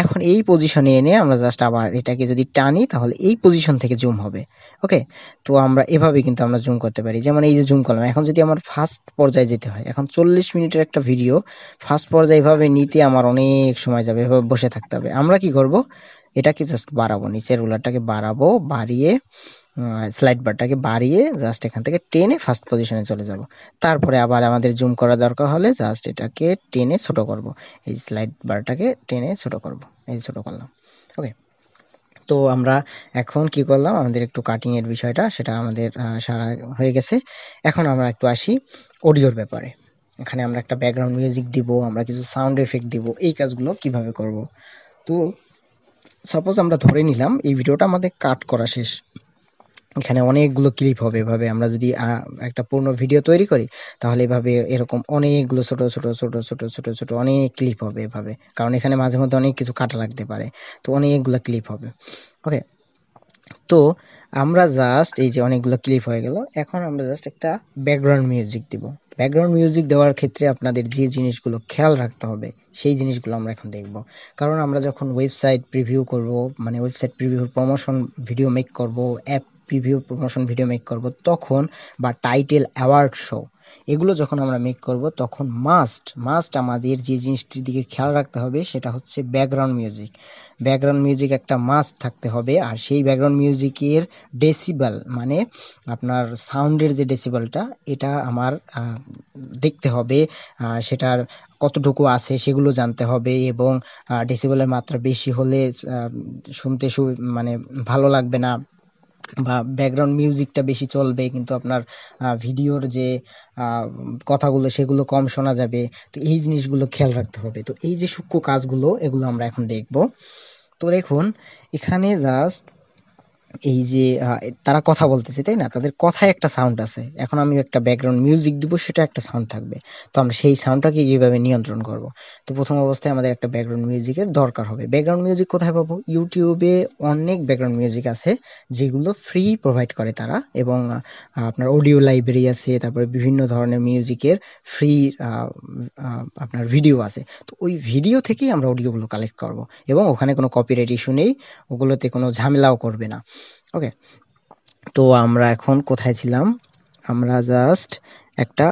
এখন এই পজিশনে এনে আমরা জাস্ট আবার এটাকে যদি টানি তাহলে এই পজিশন থেকে জুম হবে ওকে তো আমরা এভাবে কিন্তু আমরা জুম করতে পারি যেমন এই যে জুম করলাম এখন যদি আমার ফার্স্ট পর্যায়ে যেতে হয় এখন চল্লিশ মিনিটের একটা ভিডিও ফার্স্ট পর্যায়ে এভাবে নিতে আমার অনেক সময় যাবে এভাবে বসে থাকতে হবে আমরা কি করব এটাকে জাস্ট বাড়াবো নিচের রুলারটাকে বাড়াবো বাড়িয়ে স্লাইড বারটাকে বাড়িয়ে জাস্ট এখান থেকে টেনে ফার্স্ট পজিশনে চলে যাব তারপরে আবার আমাদের জুম করা দরকার হলে জাস্ট এটাকে টেনে ছোট করব এই স্লাইড বারটাকে টেনে ছোট করব এই ছোট করলাম ওকে তো আমরা এখন কি করলাম আমাদের একটু কাটিং এর বিষয়টা সেটা আমাদের সারা হয়ে গেছে এখন আমরা একটু আসি অডিওর ব্যাপারে এখানে আমরা একটা ব্যাকগ্রাউন্ড মিউজিক দিব আমরা কিছু সাউন্ড এফেক্ট দিব এই কাজগুলো কিভাবে করব তো সাপোজ আমরা ধরে নিলাম এই ভিডিওটা আমাদের কাট করা শেষ এখানে অনেকগুলো ক্লিপ হবে এভাবে আমরা যদি একটা পূর্ণ ভিডিও তৈরি করি তাহলে এভাবে এরকম অনেকগুলো ছোট ছোট ছোট ছোট ছোট ছোট অনেক ক্লিপ হবে এভাবে কারণ এখানে মাঝে মধ্যে অনেক কিছু কাটা লাগতে পারে তো অনেকগুলো ক্লিপ হবে ওকে তো আমরা জাস্ট এই যে অনেকগুলো ক্লিপ হয়ে গেল এখন আমরা জাস্ট একটা ব্যাকগ্রাউন্ড মিউজিক দিব ব্যাকগ্রাউন্ড মিউজিক দেওয়ার ক্ষেত্রে আপনাদের যে জিনিসগুলো খেয়াল রাখতে হবে সেই জিনিসগুলো আমরা এখন দেখব কারণ আমরা যখন ওয়েবসাইট প্রিভিউ করব মানে ওয়েবসাইট প্রিভিউর প্রমোশন ভিডিও মেক করব app preview promotion video make করব তখন বা টাইটেল অ্যাওয়ার্ড শো এগুলো যখন আমরা মেক করব তখন মাস্ট মাস্ট আমাদের যে জিনিসটির দিকে খেয়াল রাখতে হবে সেটা হচ্ছে ব্যাকগ্রাউন্ড মিউজিক ব্যাকগ্রাউন্ড মিউজিক একটা মাস্ট থাকতে হবে আর সেই ব্যাকগ্রাউন্ড মিউজিকের ডেসিবাল মানে আপনার সাউন্ডের যে ডেসিবেলটা এটা আমার দেখতে হবে সেটার কতটুকু আছে সেগুলো জানতে হবে এবং ডেসিবেলের মাত্রা বেশি হলে শুনতে সু মানে ভালো লাগবে না বা ব্যাকগ্রাউন্ড মিউজিকটা বেশি চলবে কিন্তু আপনার ভিডিওর যে কথাগুলো সেগুলো কম শোনা যাবে তো এই জিনিসগুলো খেয়াল রাখতে হবে তো এই যে সূক্ষ্ম কাজগুলো এগুলো আমরা এখন দেখব তো দেখুন এখানে জাস্ট এই যে তারা কথা বলতেছে তাই না তাদের কথায় একটা সাউন্ড আছে এখন আমি একটা ব্যাকগ্রাউন্ড মিউজিক দিব সেটা একটা সাউন্ড থাকবে তো আমরা সেই সাউন্ডটাকে যেভাবে নিয়ন্ত্রণ করব তো প্রথম অবস্থায় আমাদের একটা ব্যাকগ্রাউন্ড মিউজিকের দরকার হবে ব্যাকগ্রাউন্ড মিউজিক কোথায় পাবো ইউটিউবে অনেক ব্যাকগ্রাউন্ড মিউজিক আছে যেগুলো ফ্রি প্রোভাইড করে তারা এবং আপনার অডিও লাইব্রেরি আছে তারপরে বিভিন্ন ধরনের মিউজিকের ফ্রি আপনার ভিডিও আছে তো ওই ভিডিও থেকেই আমরা অডিওগুলো কালেক্ট করব এবং ওখানে কোনো কপিরাইট ইস্যু নেই ওগুলোতে কোনো ঝামেলাও করবে না ওকে তো আমরা এখন কোথায় ছিলাম আমরা জাস্ট একটা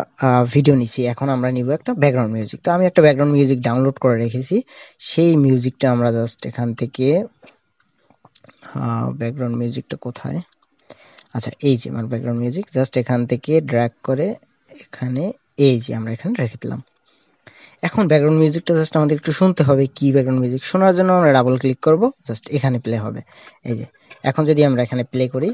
ভিডিও নিছি এখন আমরা নিব একটা ব্যাকগ্রাউন্ড মিউজিক তো আমি একটা ব্যাকগ্রাউন্ড মিউজিক ডাউনলোড করে রেখেছি সেই মিউজিকটা আমরা জাস্ট এখান থেকে ব্যাকগ্রাউন্ড মিউজিকটা কোথায় আচ্ছা এই যে আমার ব্যাকগ্রাউন্ড মিউজিক জাস্ট এখান থেকে ড্র্যাগ করে এখানে এই যে আমরা এখানে রেখে দিলাম এখন ব্যাকগ্রাউন্ড মিউজিকটা জাস্ট আমাদের একটু শুনতে হবে কি ব্যাকগ্রাউন্ড মিউজিক শোনার জন্য আমরা ডাবল ক্লিক করব জাস্ট এখানে প্লে হবে এই যে এখন যদি আমরা এখানে প্লে করি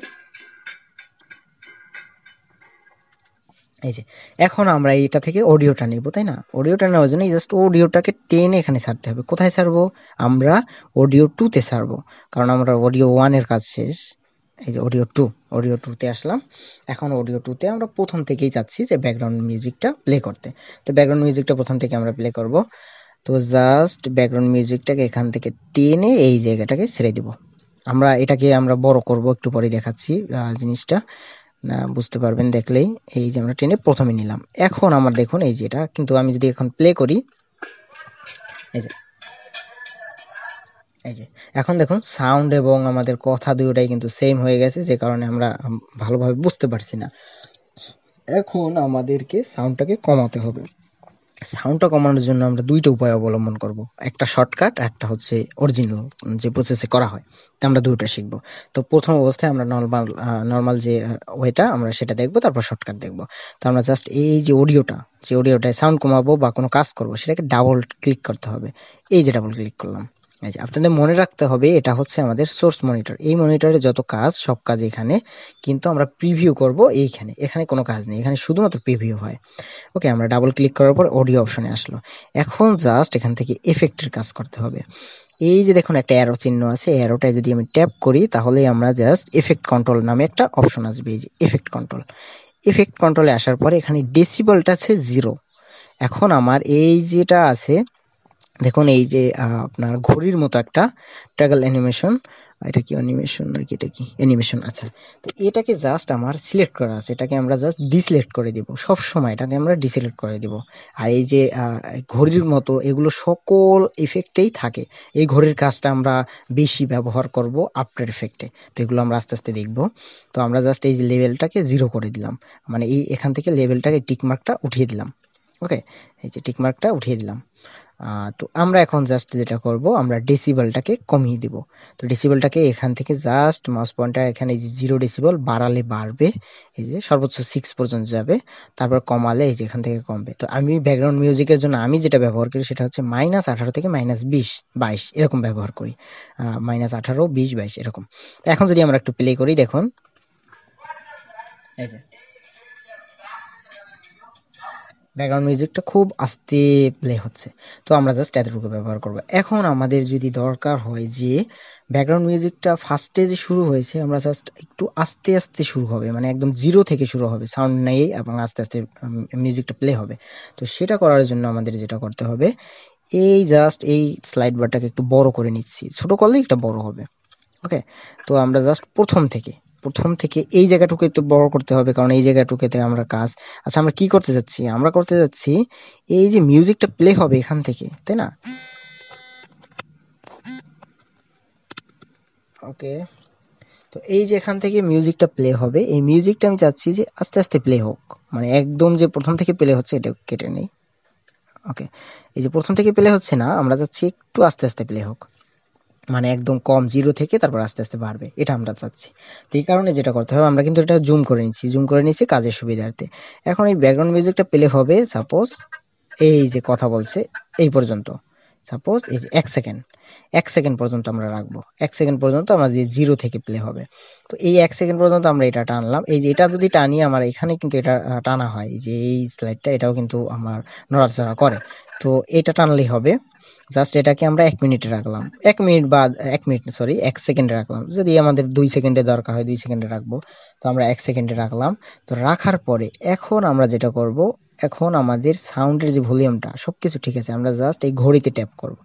এই যে এখন আমরা এটা থেকে অডিওটা নিব তাই না অডিওটা নেওয়ার জন্য জাস্ট অডিওটাকে টেনে এখানে ছাড়তে হবে কোথায় ছাড়বো আমরা অডিও টুতে ছাড়বো কারণ আমরা অডিও ওয়ানের কাজ শেষ এই যে অডিও টু অডিও টুতে আসলাম এখন অডিও টুতে আমরা প্রথম থেকেই চাচ্ছি যে ব্যাকগ্রাউন্ড মিউজিকটা প্লে করতে তো ব্যাকগ্রাউন্ড মিউজিকটা প্রথম থেকে আমরা প্লে করব তো জাস্ট ব্যাকগ্রাউন্ড মিউজিকটাকে এখান থেকে টেনে এই জায়গাটাকে ছেড়ে দিব আমরা এটাকে আমরা বড় করব একটু পরে দেখাচ্ছি জিনিসটা বুঝতে পারবেন দেখলেই এই যে আমরা টেনে প্রথমে নিলাম এখন আমার দেখুন এই যে এটা কিন্তু আমি যদি এখন প্লে করি এই যে এই যে এখন দেখুন সাউন্ড এবং আমাদের কথা দুটাই কিন্তু সেম হয়ে গেছে যে কারণে আমরা ভালোভাবে বুঝতে পারছি না এখন আমাদেরকে সাউন্ডটাকে কমাতে হবে সাউন্ডটা কমানোর জন্য আমরা দুইটা উপায় অবলম্বন করব একটা শর্টকাট একটা হচ্ছে অরিজিনাল যে প্রসেসে করা হয় তা আমরা দুইটা শিখব তো প্রথম অবস্থায় আমরা নর্মাল নর্মাল যে ওয়েটা আমরা সেটা দেখব তারপর শর্টকাট দেখব তো আমরা জাস্ট এই যে অডিওটা যে অডিওটায় সাউন্ড কমাবো বা কোনো কাজ করবো সেটাকে ডাবল ক্লিক করতে হবে এই যে ডাবল ক্লিক করলাম আপনাদের মনে রাখতে হবে এটা হচ্ছে আমাদের সোর্স মনিটর এই মনিটরে যত কাজ সব কাজ এখানে কিন্তু আমরা প্রিভিউ করব এইখানে এখানে কোনো কাজ নেই এখানে শুধুমাত্র প্রিভিউ হয় ওকে আমরা ডাবল ক্লিক করার পর অডিও অপশনে আসলো এখন জাস্ট এখান থেকে এফেক্টের কাজ করতে হবে এই যে দেখুন একটা অ্যারো চিহ্ন আছে অ্যারোটায় যদি আমি ট্যাপ করি তাহলে আমরা জাস্ট এফেক্ট কন্ট্রোল নামে একটা অপশন আসবে এই যে এফেক্ট কন্ট্রোল এফেক্ট কন্ট্রোলে আসার পরে এখানে ডেসিবলটা আছে জিরো এখন আমার এই যেটা আছে দেখুন এই যে আপনার ঘড়ির মতো একটা ট্যাগল অ্যানিমেশন এটা কি অ্যানিমেশন নাকি এটা কি অ্যানিমেশন আচ্ছা তো এটাকে জাস্ট আমার সিলেক্ট করা আছে এটাকে আমরা জাস্ট ডিসিলেক্ট করে দিব সব সময় এটাকে আমরা ডিসিলেক্ট করে দিব আর এই যে ঘড়ির মতো এগুলো সকল ইফেক্টেই থাকে এই ঘড়ির কাজটা আমরা বেশি ব্যবহার করব আফটার ইফেক্টে তো এগুলো আমরা আস্তে আস্তে দেখব তো আমরা জাস্ট এই যে লেভেলটাকে জিরো করে দিলাম মানে এই এখান থেকে লেভেলটাকে টিকমার্কটা উঠিয়ে দিলাম ওকে এই যে টিকমার্কটা উঠিয়ে দিলাম তো আমরা এখন জাস্ট যেটা করব আমরা ডেসিবলটাকে কমিয়ে দিব তো ডেসিবলটাকে এখান থেকে জাস্ট মাউস পয়েন্টটা এখানে এই যে জিরো ডেসিবল বাড়ালে বাড়বে এই যে সর্বোচ্চ সিক্স পর্যন্ত যাবে তারপর কমালে এই যে এখান থেকে কমবে তো আমি ব্যাকগ্রাউন্ড মিউজিকের জন্য আমি যেটা ব্যবহার করি সেটা হচ্ছে মাইনাস আঠারো থেকে মাইনাস বিশ বাইশ এরকম ব্যবহার করি মাইনাস আঠারো বিশ বাইশ এরকম এখন যদি আমরা একটু প্লে করি দেখুন এই যে ব্যাকগ্রাউন্ড মিউজিকটা খুব আস্তে প্লে হচ্ছে তো আমরা জাস্ট এতটুকু ব্যবহার করব এখন আমাদের যদি দরকার হয় যে ব্যাকগ্রাউন্ড মিউজিকটা ফার্স্টে যে শুরু হয়েছে আমরা জাস্ট একটু আস্তে আস্তে শুরু হবে মানে একদম জিরো থেকে শুরু হবে সাউন্ড নেই এবং আস্তে আস্তে মিউজিকটা প্লে হবে তো সেটা করার জন্য আমাদের যেটা করতে হবে এই জাস্ট এই স্লাইড বারটাকে একটু বড় করে নিচ্ছি ছোট করলে একটা বড় হবে ওকে তো আমরা জাস্ট প্রথম থেকে প্রথম থেকে এই জায়গাটুকু একটু বড় করতে হবে কারণ এই জায়গাটুকুতে আমরা কাজ আচ্ছা আমরা কি করতে যাচ্ছি আমরা করতে যাচ্ছি এই যে মিউজিকটা প্লে হবে এখান থেকে তাই না ওকে তো এই যে এখান থেকে মিউজিকটা প্লে হবে এই মিউজিকটা আমি চাচ্ছি যে আস্তে আস্তে প্লে হোক মানে একদম যে প্রথম থেকে প্লে হচ্ছে এটা কেটে নেই ওকে এই যে প্রথম থেকে প্লে হচ্ছে না আমরা চাচ্ছি একটু আস্তে আস্তে প্লে হোক মানে একদম কম জিরো থেকে তারপর আস্তে আস্তে বাড়বে এটা আমরা চাচ্ছি তো এই কারণে যেটা করতে হবে আমরা কিন্তু এটা জুম করে নিচ্ছি জুম করে নিচ্ছি কাজের সুবিধার্থে এখন এই ব্যাকগ্রাউন্ড মিউজিকটা পেলে হবে সাপোজ এই যে কথা বলছে এই পর্যন্ত সাপোজ এই যে এক সেকেন্ড এক সেকেন্ড পর্যন্ত আমরা রাখবো এক সেকেন্ড পর্যন্ত যে জিরো থেকে প্লে হবে তো এই এক সেকেন্ড পর্যন্ত আমরা এটা টানলাম এই যে এটা যদি টানি আমার এখানে কিন্তু এটা টানা হয় যে এই স্লাইডটা এটাও কিন্তু আমার নড়াচড়া করে তো এটা টানলেই হবে জাস্ট এটাকে আমরা এক মিনিটে রাখলাম এক মিনিট বা এক মিনিট সরি এক সেকেন্ডে রাখলাম যদি আমাদের দুই সেকেন্ডে দরকার হয় দুই সেকেন্ডে রাখবো তো আমরা এক সেকেন্ডে রাখলাম তো রাখার পরে এখন আমরা যেটা করব এখন আমাদের সাউন্ডের যে ভলিউমটা সব কিছু ঠিক আছে আমরা জাস্ট এই ঘড়িতে ট্যাপ করব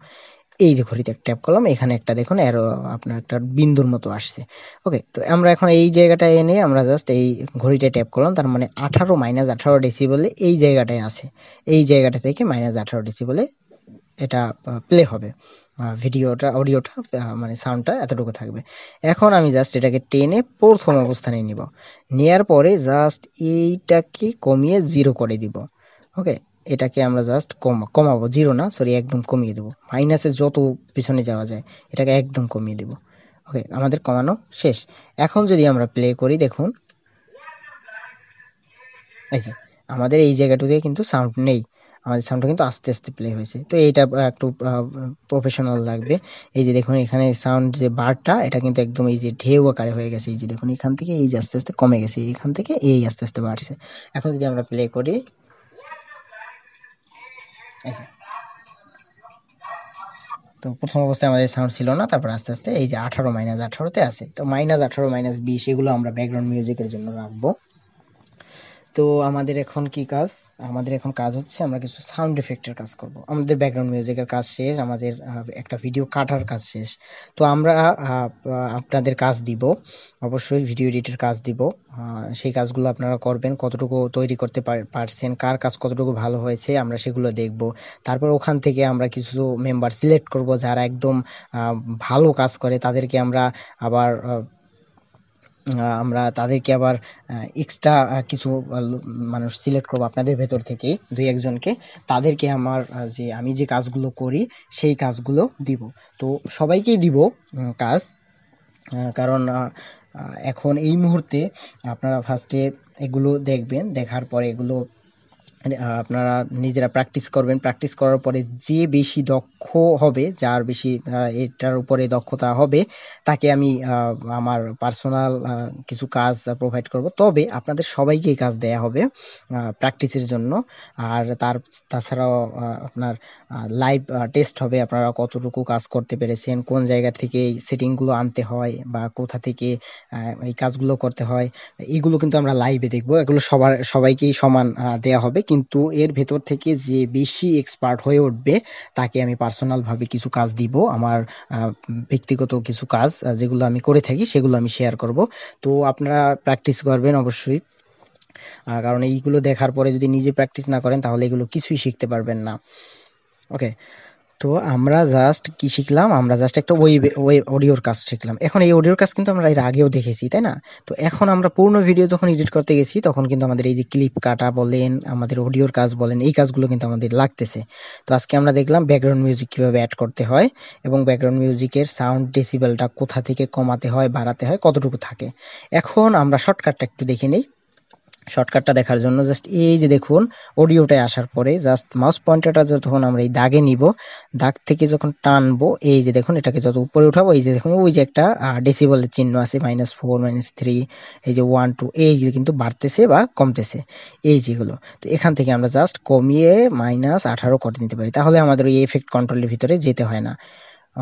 এই যে ঘড়িতে ট্যাপ করলাম এখানে একটা দেখুন এর আপনার একটা বিন্দুর মতো আসছে ওকে তো আমরা এখন এই জায়গাটা এনে আমরা জাস্ট এই ঘড়িটা ট্যাপ করলাম তার মানে আঠারো মাইনাস আঠারো বলে এই জায়গাটায় আছে এই জায়গাটা থেকে মাইনাস আঠারো বলে এটা প্লে হবে ভিডিওটা অডিওটা মানে সাউন্ডটা এতটুকু থাকবে এখন আমি জাস্ট এটাকে টেনে প্রথম অবস্থানে নিব নেয়ার পরে জাস্ট এইটাকে কমিয়ে জিরো করে দিব ওকে এটাকে আমরা জাস্ট কমা কমাবো জিরো না সরি একদম কমিয়ে দেবো মাইনাসে যত পিছনে যাওয়া যায় এটাকে একদম কমিয়ে দেব ওকে আমাদের কমানো শেষ এখন যদি আমরা প্লে করি দেখুন এই যে আমাদের এই জায়গাটুতে কিন্তু সাউন্ড নেই আমাদের সাউন্ডটা কিন্তু আস্তে আস্তে প্লে হয়েছে তো এইটা একটু প্রফেশনাল লাগবে এই যে দেখুন এখানে সাউন্ড যে বারটা এটা কিন্তু একদম এই যে ঢেউ আকারে হয়ে গেছে এই যে দেখুন এখান থেকে এই যে আস্তে আস্তে কমে গেছে এখান থেকে এই আস্তে আস্তে বাড়ছে এখন যদি আমরা প্লে করি আচ্ছা তো প্রথম অবস্থায় আমাদের সাউন্ড ছিল না তারপর আস্তে আস্তে এই যে আঠারো মাইনাস আঠারোতে আছে তো মাইনাস আঠারো মাইনাস বিশ এগুলো আমরা ব্যাকগ্রাউন্ড মিউজিকের জন্য রাখবো তো আমাদের এখন কি কাজ আমাদের এখন কাজ হচ্ছে আমরা কিছু সাউন্ড এফেক্টের কাজ করব আমাদের ব্যাকগ্রাউন্ড মিউজিকের কাজ শেষ আমাদের একটা ভিডিও কাটার কাজ শেষ তো আমরা আপনাদের কাজ দিব অবশ্যই ভিডিও এডিটের কাজ দিব সেই কাজগুলো আপনারা করবেন কতটুকু তৈরি করতে পারছেন কার কাজ কতটুকু ভালো হয়েছে আমরা সেগুলো দেখব তারপর ওখান থেকে আমরা কিছু মেম্বার সিলেক্ট করব যারা একদম ভালো কাজ করে তাদেরকে আমরা আবার আমরা তাদেরকে আবার এক্সট্রা কিছু মানুষ সিলেক্ট করবো আপনাদের ভেতর থেকে দুই একজনকে তাদেরকে আমার যে আমি যে কাজগুলো করি সেই কাজগুলো দিব তো সবাইকেই দিব কাজ কারণ এখন এই মুহূর্তে আপনারা ফার্স্টে এগুলো দেখবেন দেখার পরে এগুলো মানে, আপনারা নিজেরা প্র্যাকটিস করবেন প্র্যাকটিস করার পরে যে বেশি দক্ষ হবে যার বেশি এটার উপরে দক্ষতা হবে তাকে আমি আমার পার্সোনাল কিছু কাজ প্রোভাইড করব তবে আপনাদের সবাইকে এই কাজ দেয়া হবে প্র্যাকটিসের জন্য আর তার তাছাড়াও আপনার লাইভ টেস্ট হবে আপনারা কতটুকু কাজ করতে পেরেছেন কোন জায়গা থেকে এই সেটিংগুলো আনতে হয় বা কোথা থেকে এই কাজগুলো করতে হয় এগুলো কিন্তু আমরা লাইভে দেখব এগুলো সবার সবাইকেই সমান দেয়া হবে কিন্তু কিন্তু এর ভেতর থেকে যে বেশি এক্সপার্ট হয়ে উঠবে তাকে আমি পার্সোনাল ভাবে কিছু কাজ দিব আমার ব্যক্তিগত কিছু কাজ যেগুলো আমি করে থাকি সেগুলো আমি শেয়ার করব তো আপনারা প্র্যাকটিস করবেন অবশ্যই কারণ এইগুলো দেখার পরে যদি নিজে প্র্যাকটিস না করেন তাহলে এগুলো কিছুই শিখতে পারবেন না ওকে তো আমরা জাস্ট কি শিখলাম আমরা জাস্ট একটা ওই অডিওর কাজ শিখলাম এখন এই অডিওর কাজ কিন্তু আমরা এর আগেও দেখেছি তাই না তো এখন আমরা পূর্ণ ভিডিও যখন এডিট করতে গেছি তখন কিন্তু আমাদের এই যে ক্লিপ কাটা বলেন আমাদের অডিওর কাজ বলেন এই কাজগুলো কিন্তু আমাদের লাগতেছে তো আজকে আমরা দেখলাম ব্যাকগ্রাউন্ড মিউজিক কীভাবে অ্যাড করতে হয় এবং ব্যাকগ্রাউন্ড মিউজিকের সাউন্ড ডেসিবেলটা কোথা থেকে কমাতে হয় বাড়াতে হয় কতটুকু থাকে এখন আমরা শর্টকাটটা একটু দেখে নিই শর্টকাটটা দেখার জন্য জাস্ট এই যে দেখুন অডিওটায় আসার পরে জাস্ট মাউস পয়েন্টারটা যখন আমরা এই দাগে নিব দাগ থেকে যখন টানবো এই যে দেখুন এটাকে যত উপরে উঠাবো এই যে দেখুন ওই যে একটা ডেসিবলের চিহ্ন আছে মাইনাস ফোর মাইনাস থ্রি এই যে ওয়ান টু এই যে কিন্তু বাড়তেছে বা কমতেছে এই যেগুলো তো এখান থেকে আমরা জাস্ট কমিয়ে মাইনাস আঠারো করে নিতে পারি তাহলে আমাদের ওই এফেক্ট কন্ট্রোলের ভিতরে যেতে হয় না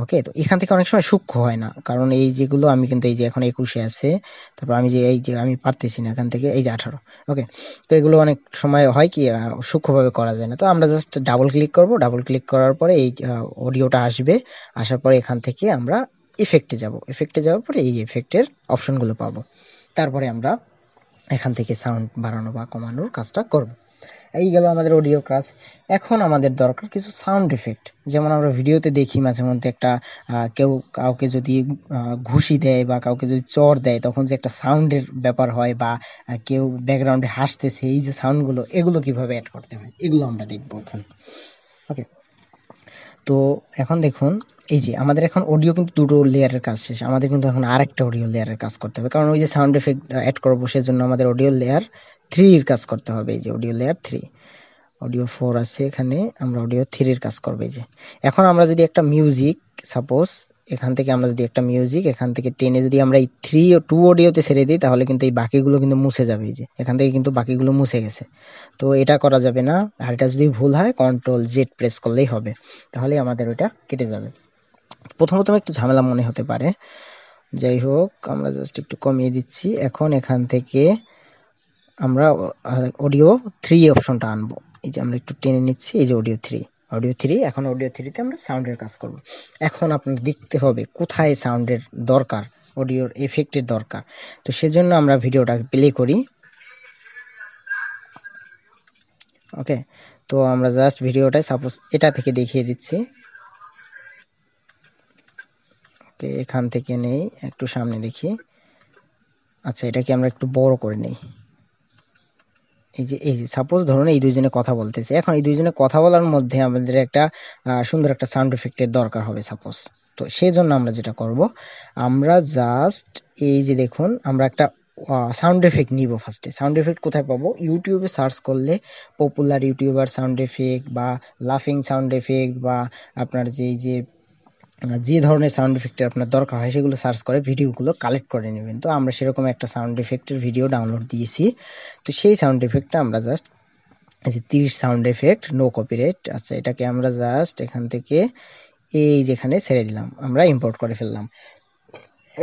ওকে তো এখান থেকে অনেক সময় সূক্ষ্ম হয় না কারণ এই যেগুলো আমি কিন্তু এই যে এখন একুশে আছে তারপর আমি যে এই যে আমি পারতেছি না এখান থেকে এই যে আঠারো ওকে তো এগুলো অনেক সময় হয় কি সূক্ষ্মভাবে করা যায় না তো আমরা জাস্ট ডাবল ক্লিক করব ডাবল ক্লিক করার পরে এই অডিওটা আসবে আসার পরে এখান থেকে আমরা ইফেক্টে যাব ইফেক্টে যাওয়ার পরে এই এফেক্টের অপশনগুলো পাবো তারপরে আমরা এখান থেকে সাউন্ড বাড়ানো বা কমানোর কাজটা করব এই গেল আমাদের অডিও ক্লাস এখন আমাদের দরকার কিছু সাউন্ড এফেক্ট যেমন আমরা ভিডিওতে দেখি মাঝে মধ্যে একটা কেউ কাউকে যদি ঘুষি দেয় বা কাউকে যদি চর দেয় তখন যে একটা সাউন্ডের ব্যাপার হয় বা কেউ ব্যাকগ্রাউন্ডে হাসতেছে এই যে সাউন্ডগুলো এগুলো কিভাবে অ্যাড করতে হয় এগুলো আমরা দেখবো এখন ওকে তো এখন দেখুন এই যে আমাদের এখন অডিও কিন্তু দুটো লেয়ারের কাজ শেষ আমাদের কিন্তু এখন আরেকটা অডিও লেয়ারের কাজ করতে হবে কারণ ওই যে সাউন্ড এফেক্ট অ্যাড করবো সেজন্য আমাদের অডিও লেয়ার থ্রির কাজ করতে হবে এই যে audio layer three audio four আছে এখানে আমরা অডিও থ্রির কাজ করবে যে এখন আমরা যদি একটা মিউজিক সাপোজ এখান থেকে আমরা যদি একটা মিউজিক এখান থেকে টেনে যদি আমরা এই থ্রি ও টু অডিওতে ছেড়ে দিই তাহলে কিন্তু এই বাকিগুলো কিন্তু মুছে যাবে এই যে এখান থেকে কিন্তু বাকিগুলো মুছে গেছে তো এটা করা যাবে না আর এটা যদি ভুল হয় কন্ট্রোল জেড প্রেস করলেই হবে তাহলে আমাদের ওইটা কেটে যাবে প্রথম প্রথম একটু ঝামেলা মনে হতে পারে যাই হোক আমরা জাস্ট একটু কমিয়ে দিচ্ছি এখন এখান থেকে আমরা অডিও থ্রি অপশনটা আনবো এই যে আমরা একটু টেনে নিচ্ছি এই যে অডিও থ্রি অডিও থ্রি এখন অডিও থ্রিতে আমরা সাউন্ডের কাজ করব এখন আপনি দেখতে হবে কোথায় সাউন্ডের দরকার অডিওর এফেক্টের দরকার তো সেজন্য আমরা ভিডিওটা প্লে করি ওকে তো আমরা জাস্ট ভিডিওটায় সাপোজ এটা থেকে দেখিয়ে দিচ্ছি ওকে এখান থেকে নেই একটু সামনে দেখি আচ্ছা এটাকে আমরা একটু বড় করে নেই এই যে এই সাপোজ ধরুন এই দুইজনে কথা বলতেছে এখন এই দুইজনে কথা বলার মধ্যে আমাদের একটা সুন্দর একটা সাউন্ড এফেক্টের দরকার হবে সাপোজ তো সেই জন্য আমরা যেটা করব আমরা জাস্ট এই যে দেখুন আমরা একটা সাউন্ড এফেক্ট নিব ফার্স্টে সাউন্ড এফেক্ট কোথায় পাবো ইউটিউবে সার্চ করলে পপুলার ইউটিউবার সাউন্ড এফেক্ট বা লাফিং সাউন্ড এফেক্ট বা আপনার যে যে যে ধরনের সাউন্ড এফেক্টের আপনার দরকার হয় সেগুলো সার্চ করে ভিডিওগুলো কালেক্ট করে নেবেন তো আমরা সেরকম একটা সাউন্ড এফেক্টের ভিডিও ডাউনলোড দিয়েছি তো সেই সাউন্ড এফেক্টটা আমরা জাস্ট যে তিরিশ সাউন্ড এফেক্ট নো কপিরাইট আচ্ছা এটাকে আমরা জাস্ট এখান থেকে এই যেখানে ছেড়ে দিলাম আমরা ইম্পোর্ট করে ফেললাম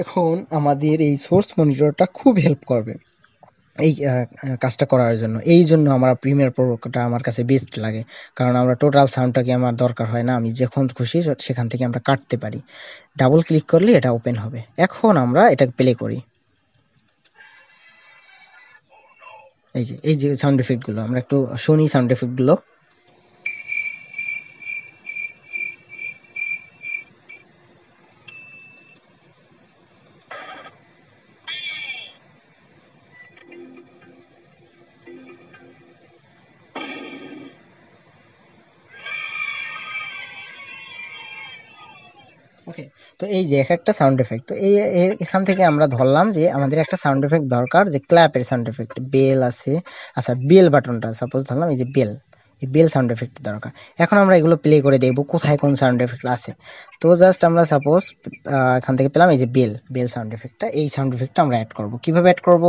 এখন আমাদের এই সোর্স মনিটরটা খুব হেল্প করবে এই কাজটা করার জন্য এই জন্য আমার প্রিমিয়ার প্রোটা আমার কাছে বেস্ট লাগে কারণ আমরা টোটাল সাউন্ডটাকে আমার দরকার হয় না আমি যখন খুশি সেখান থেকে আমরা কাটতে পারি ডাবল ক্লিক করলে এটা ওপেন হবে এখন আমরা এটা প্লে করি এই যে এই যে সাউন্ড এফেক্টগুলো আমরা একটু শুনি সাউন্ড এফেক্টগুলো ওকে তো এই যে এক একটা সাউন্ড এফেক্ট তো এই এখান থেকে আমরা ধরলাম যে আমাদের একটা সাউন্ড এফেক্ট দরকার যে ক্ল্যাপের সাউন্ড এফেক্ট বেল আছে আচ্ছা বেল বাটনটা সাপোজ ধরলাম এই যে বেল এই বেল সাউন্ড এফেক্ট দরকার এখন আমরা এগুলো প্লে করে দেখবো কোথায় কোন সাউন্ড এফেক্ট আছে তো জাস্ট আমরা সাপোজ এখান থেকে পেলাম এই যে বেল বেল সাউন্ড এফেক্টটা এই সাউন্ড এফেক্টটা আমরা অ্যাড করব কিভাবে অ্যাড করব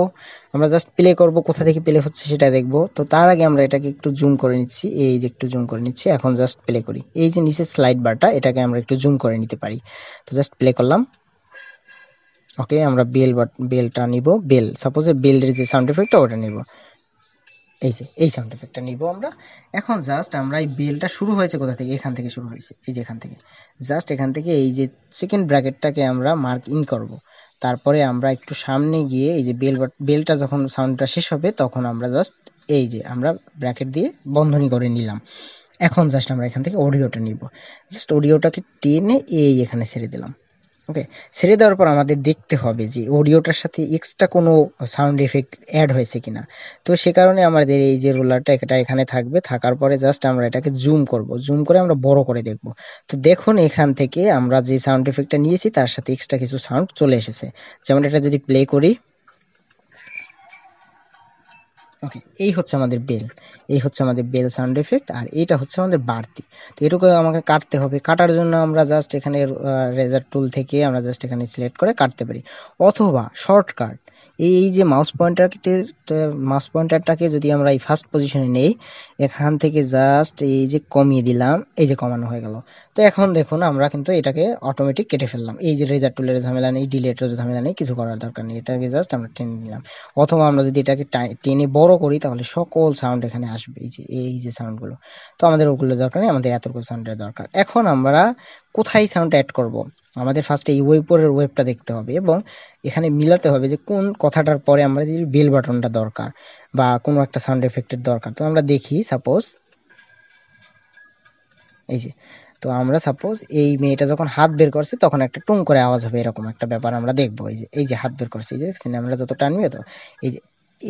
আমরা জাস্ট প্লে করব কোথা থেকে প্লে হচ্ছে সেটা দেখব তো তার আগে আমরা এটাকে একটু জুম করে নিচ্ছি এই যে একটু জুম করে নিচ্ছি এখন জাস্ট প্লে করি এই যে নিচে স্লাইড বারটা এটাকে আমরা একটু জুম করে নিতে পারি তো জাস্ট প্লে করলাম ওকে আমরা বেল বেলটা নিব বেল সাপোজ বেলের যে সাউন্ড এফেক্টটা ওটা নিব এই যে এই সাউন্ড এফেক্টটা নিব আমরা এখন জাস্ট আমরা এই বেলটা শুরু হয়েছে কোথা থেকে এখান থেকে শুরু হয়েছে এই যে এখান থেকে জাস্ট এখান থেকে এই যে সেকেন্ড ব্র্যাকেটটাকে আমরা মার্ক ইন করব তারপরে আমরা একটু সামনে গিয়ে এই যে বেল বেলটা যখন সাউন্ডটা শেষ হবে তখন আমরা জাস্ট এই যে আমরা ব্র্যাকেট দিয়ে বন্ধনী করে নিলাম এখন জাস্ট আমরা এখান থেকে অডিওটা নিব জাস্ট অডিওটাকে টেনে এই এখানে ছেড়ে দিলাম ওকে ছেড়ে দেওয়ার পর আমাদের দেখতে হবে যে অডিওটার সাথে এক্সট্রা কোনো সাউন্ড এফেক্ট অ্যাড হয়েছে কিনা তো সে কারণে আমাদের এই যে রোলারটা এটা এখানে থাকবে থাকার পরে জাস্ট আমরা এটাকে জুম করব জুম করে আমরা বড় করে দেখব তো দেখুন এখান থেকে আমরা যে সাউন্ড এফেক্টটা নিয়েছি তার সাথে এক্সট্রা কিছু সাউন্ড চলে এসেছে যেমন এটা যদি প্লে করি ওকে এই হচ্ছে আমাদের বেল এই হচ্ছে আমাদের বেল সাউন্ড এফেক্ট আর এইটা হচ্ছে আমাদের বাড়তি তো এটুকু আমাকে কাটতে হবে কাটার জন্য আমরা জাস্ট এখানে রেজার টুল থেকে আমরা জাস্ট এখানে সিলেক্ট করে কাটতে পারি অথবা শর্টকাট এই যে মাউস পয়েন্টারকে মাউস পয়েন্টারটাকে যদি আমরা এই ফার্স্ট পজিশনে নেই এখান থেকে জাস্ট এই যে কমিয়ে দিলাম এই যে কমানো হয়ে গেল তো এখন দেখুন আমরা কিন্তু এটাকে অটোমেটিক কেটে ফেললাম এই যে রেজার টুলের ঝামেলা নেই ডিলেটের ঝামেলা নেই কিছু করার দরকার নেই এটাকে জাস্ট আমরা টেনে নিলাম অথবা আমরা যদি এটাকে টেনে বড় করি তাহলে সকল সাউন্ড এখানে আসবে এই যে এই যে সাউন্ডগুলো তো আমাদের ওগুলো দরকার নেই আমাদের এতটুকু সাউন্ডের দরকার এখন আমরা কোথায় সাউন্ড অ্যাড করব আমাদের ফার্স্টে এই ওয়েব ওয়েবটা দেখতে হবে এবং এখানে মিলাতে হবে যে কোন কথাটার পরে আমরা যদি বেল বাটনটা দরকার বা কোনো একটা সাউন্ড এফেক্টের দরকার তো আমরা দেখি সাপোজ এই যে তো আমরা সাপোজ এই মেয়েটা যখন হাত বের করছে তখন একটা টুং করে আওয়াজ হবে এরকম একটা ব্যাপার আমরা দেখবো এই যে এই যে হাত বের করছে এই যে সিনেমাটা আমরা যত টানবে তো এই যে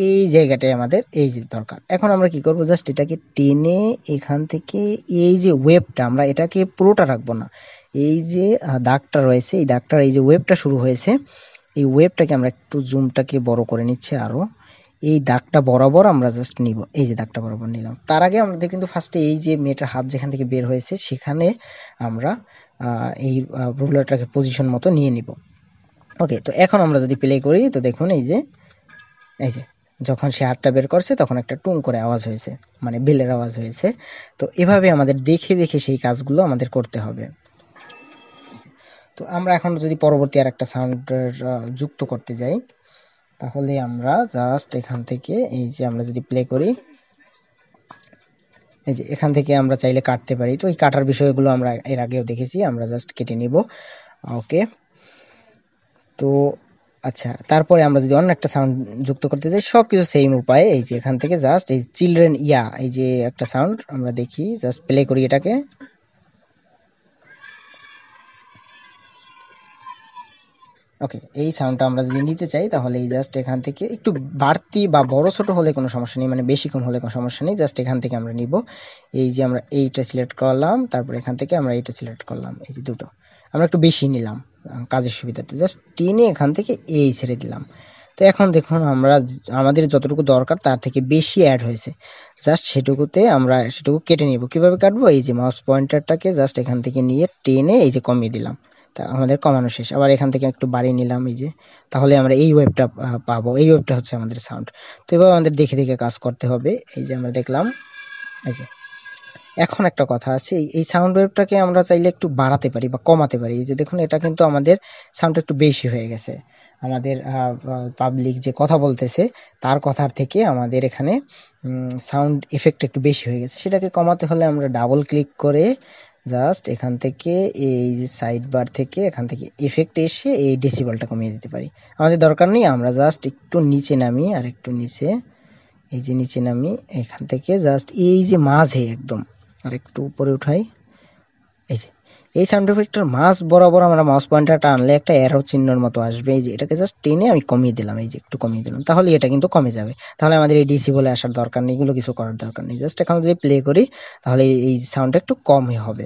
এই জায়গাটাই আমাদের এই যে দরকার এখন আমরা কি করবো জাস্ট এটাকে টেনে এখান থেকে এই যে ওয়েবটা আমরা এটাকে পুরোটা রাখবো না এই যে দাগটা রয়েছে এই দাগটার এই যে ওয়েবটা শুরু হয়েছে এই ওয়েবটাকে আমরা একটু জুমটাকে বড় করে নিচ্ছি আরও এই দাগটা বরাবর আমরা জাস্ট নিব এই যে দাগটা বরাবর নিলাম তার আগে আমাদের কিন্তু ফার্স্টে এই যে মেয়েটার হাত যেখান থেকে বের হয়েছে সেখানে আমরা এই রুলারটাকে পজিশন মতো নিয়ে নিব ওকে তো এখন আমরা যদি প্লে করি তো দেখুন এই যে এই যে যখন সে হাতটা বের করছে তখন একটা টুং করে আওয়াজ হয়েছে মানে বেলের আওয়াজ হয়েছে তো এভাবে আমাদের দেখে দেখে সেই কাজগুলো আমাদের করতে হবে তো আমরা এখন যদি পরবর্তী আর একটা সাউন্ড যুক্ত করতে যাই তাহলে আমরা জাস্ট এখান থেকে এই যে আমরা যদি প্লে করি এই যে এখান থেকে আমরা চাইলে কাটতে পারি তো এই কাটার বিষয়গুলো আমরা এর আগেও দেখেছি আমরা জাস্ট কেটে নিব ওকে তো আচ্ছা তারপরে আমরা যদি অন্য একটা সাউন্ড যুক্ত করতে চাই সব কিছু সেম উপায়ে এই যে এখান থেকে জাস্ট এই চিলড্রেন ইয়া এই যে একটা সাউন্ড আমরা দেখি জাস্ট প্লে করি এটাকে ওকে এই সাউন্ডটা আমরা যদি নিতে চাই তাহলে এই জাস্ট এখান থেকে একটু বাড়তি বা বড় ছোট হলে কোনো সমস্যা নেই মানে বেশি কম হলে কোনো সমস্যা নেই জাস্ট এখান থেকে আমরা নিব এই যে আমরা এইটা সিলেক্ট করলাম তারপর এখান থেকে আমরা এইটা সিলেক্ট করলাম এই যে দুটো আমরা একটু বেশি নিলাম কাজের সুবিধাতে জাস্ট টেনে এখান থেকে এই ছেড়ে দিলাম তো এখন দেখুন আমরা আমাদের যতটুকু দরকার তার থেকে বেশি অ্যাড হয়েছে জাস্ট সেটুকুতে আমরা সেটুকু কেটে নিব কিভাবে কাটবো এই যে মাউস পয়েন্টারটাকে জাস্ট এখান থেকে নিয়ে টেনে এই যে কমিয়ে দিলাম তা আমাদের কমানো শেষ আবার এখান থেকে একটু বাড়িয়ে নিলাম এই যে তাহলে আমরা এই ওয়েবটা পাবো এই ওয়েবটা হচ্ছে আমাদের সাউন্ড তো এভাবে আমাদের দেখে দেখে কাজ করতে হবে এই যে আমরা দেখলাম এই যে এখন একটা কথা আছে এই সাউন্ড ওয়েবটাকে আমরা চাইলে একটু বাড়াতে পারি বা কমাতে পারি এই যে দেখুন এটা কিন্তু আমাদের সাউন্ড একটু বেশি হয়ে গেছে আমাদের পাবলিক যে কথা বলতেছে তার কথার থেকে আমাদের এখানে সাউন্ড এফেক্ট একটু বেশি হয়ে গেছে সেটাকে কমাতে হলে আমরা ডাবল ক্লিক করে জাস্ট এখান থেকে এই সাইড বার থেকে এখান থেকে এফেক্ট এসে এই ডিসিবলটা কমিয়ে দিতে পারি আমাদের দরকার নেই আমরা জাস্ট একটু নিচে নামি আর একটু নিচে এই যে নিচে নামি এখান থেকে জাস্ট এই যে মাঝে একদম আর একটু উপরে উঠাই এই যে এই সাউন্ড এফেক্টটার মাস বরাবর আমরা মাউস পয়েন্টটা টানলে একটা এরো চিহ্নর মতো আসবে এই যে এটাকে জাস্ট টেনে আমি কমিয়ে দিলাম এই যে একটু কমিয়ে দিলাম তাহলে এটা কিন্তু কমে যাবে তাহলে আমাদের এই ডিসি বলে আসার দরকার নেই এগুলো কিছু করার দরকার নেই জাস্ট এখন যদি প্লে করি তাহলে এই সাউন্ডটা একটু কমই হবে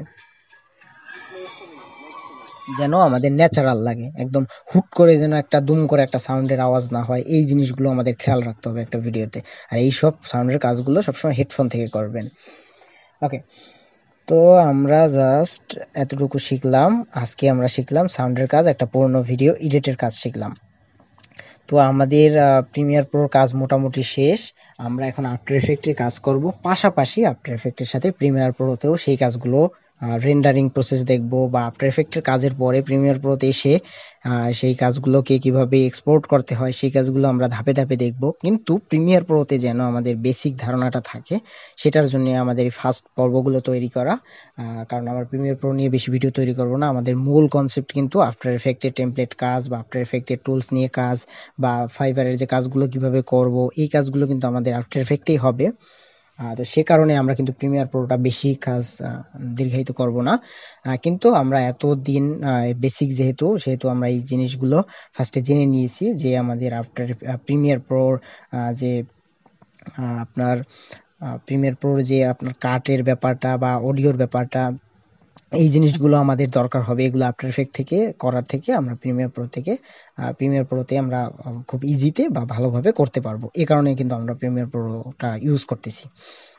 যেন আমাদের ন্যাচারাল লাগে একদম হুট করে যেন একটা দুম করে একটা সাউন্ডের আওয়াজ না হয় এই জিনিসগুলো আমাদের খেয়াল রাখতে হবে একটা ভিডিওতে আর এই সব সাউন্ডের কাজগুলো সবসময় হেডফোন থেকে করবেন ওকে তো আমরা জাস্ট এতটুকু শিখলাম আজকে আমরা শিখলাম সাউন্ডের কাজ একটা পুরনো ভিডিও এডিটের কাজ শিখলাম তো আমাদের প্রিমিয়ার প্রোর কাজ মোটামুটি শেষ আমরা এখন আফটার এফেক্টে কাজ করব পাশাপাশি আফটার এফেক্টের সাথে প্রিমিয়ার প্রোতেও সেই কাজগুলো রেন্ডারিং প্রসেস দেখব বা আফটার এফেক্টের কাজের পরে প্রিমিয়ার প্রোতে এসে সেই কাজগুলোকে কিভাবে এক্সপোর্ট করতে হয় সেই কাজগুলো আমরা ধাপে ধাপে দেখব কিন্তু প্রিমিয়ার প্রোতে যেন আমাদের বেসিক ধারণাটা থাকে সেটার জন্য আমাদের ফার্স্ট পর্বগুলো তৈরি করা কারণ আমরা প্রিমিয়ার প্রো নিয়ে বেশি ভিডিও তৈরি করব না আমাদের মূল কনসেপ্ট কিন্তু আফটার এফেক্টের টেমপ্লেট কাজ বা আফটার এফেক্টের টুলস নিয়ে কাজ বা ফাইবারের যে কাজগুলো কিভাবে করব এই কাজগুলো কিন্তু আমাদের আফটার এফেক্টেই হবে তো সে কারণে আমরা কিন্তু প্রিমিয়ার প্রোটা বেশি কাজ দীর্ঘায়িত করব না কিন্তু আমরা এত দিন বেসিক যেহেতু সেহেতু আমরা এই জিনিসগুলো ফার্স্টে জেনে নিয়েছি যে আমাদের আফটার প্রিমিয়ার প্রোর যে আপনার প্রিমিয়ার প্রোর যে আপনার কাটের ব্যাপারটা বা অডিওর ব্যাপারটা এই জিনিসগুলো আমাদের দরকার হবে এগুলো আফটার এফেক্ট থেকে করার থেকে আমরা প্রিমিয়ার প্রো থেকে প্রিমিয়ার প্রোতে আমরা খুব ইজিতে বা ভালোভাবে করতে পারবো এ কারণে কিন্তু আমরা প্রিমিয়ার প্রোটা ইউজ করতেছি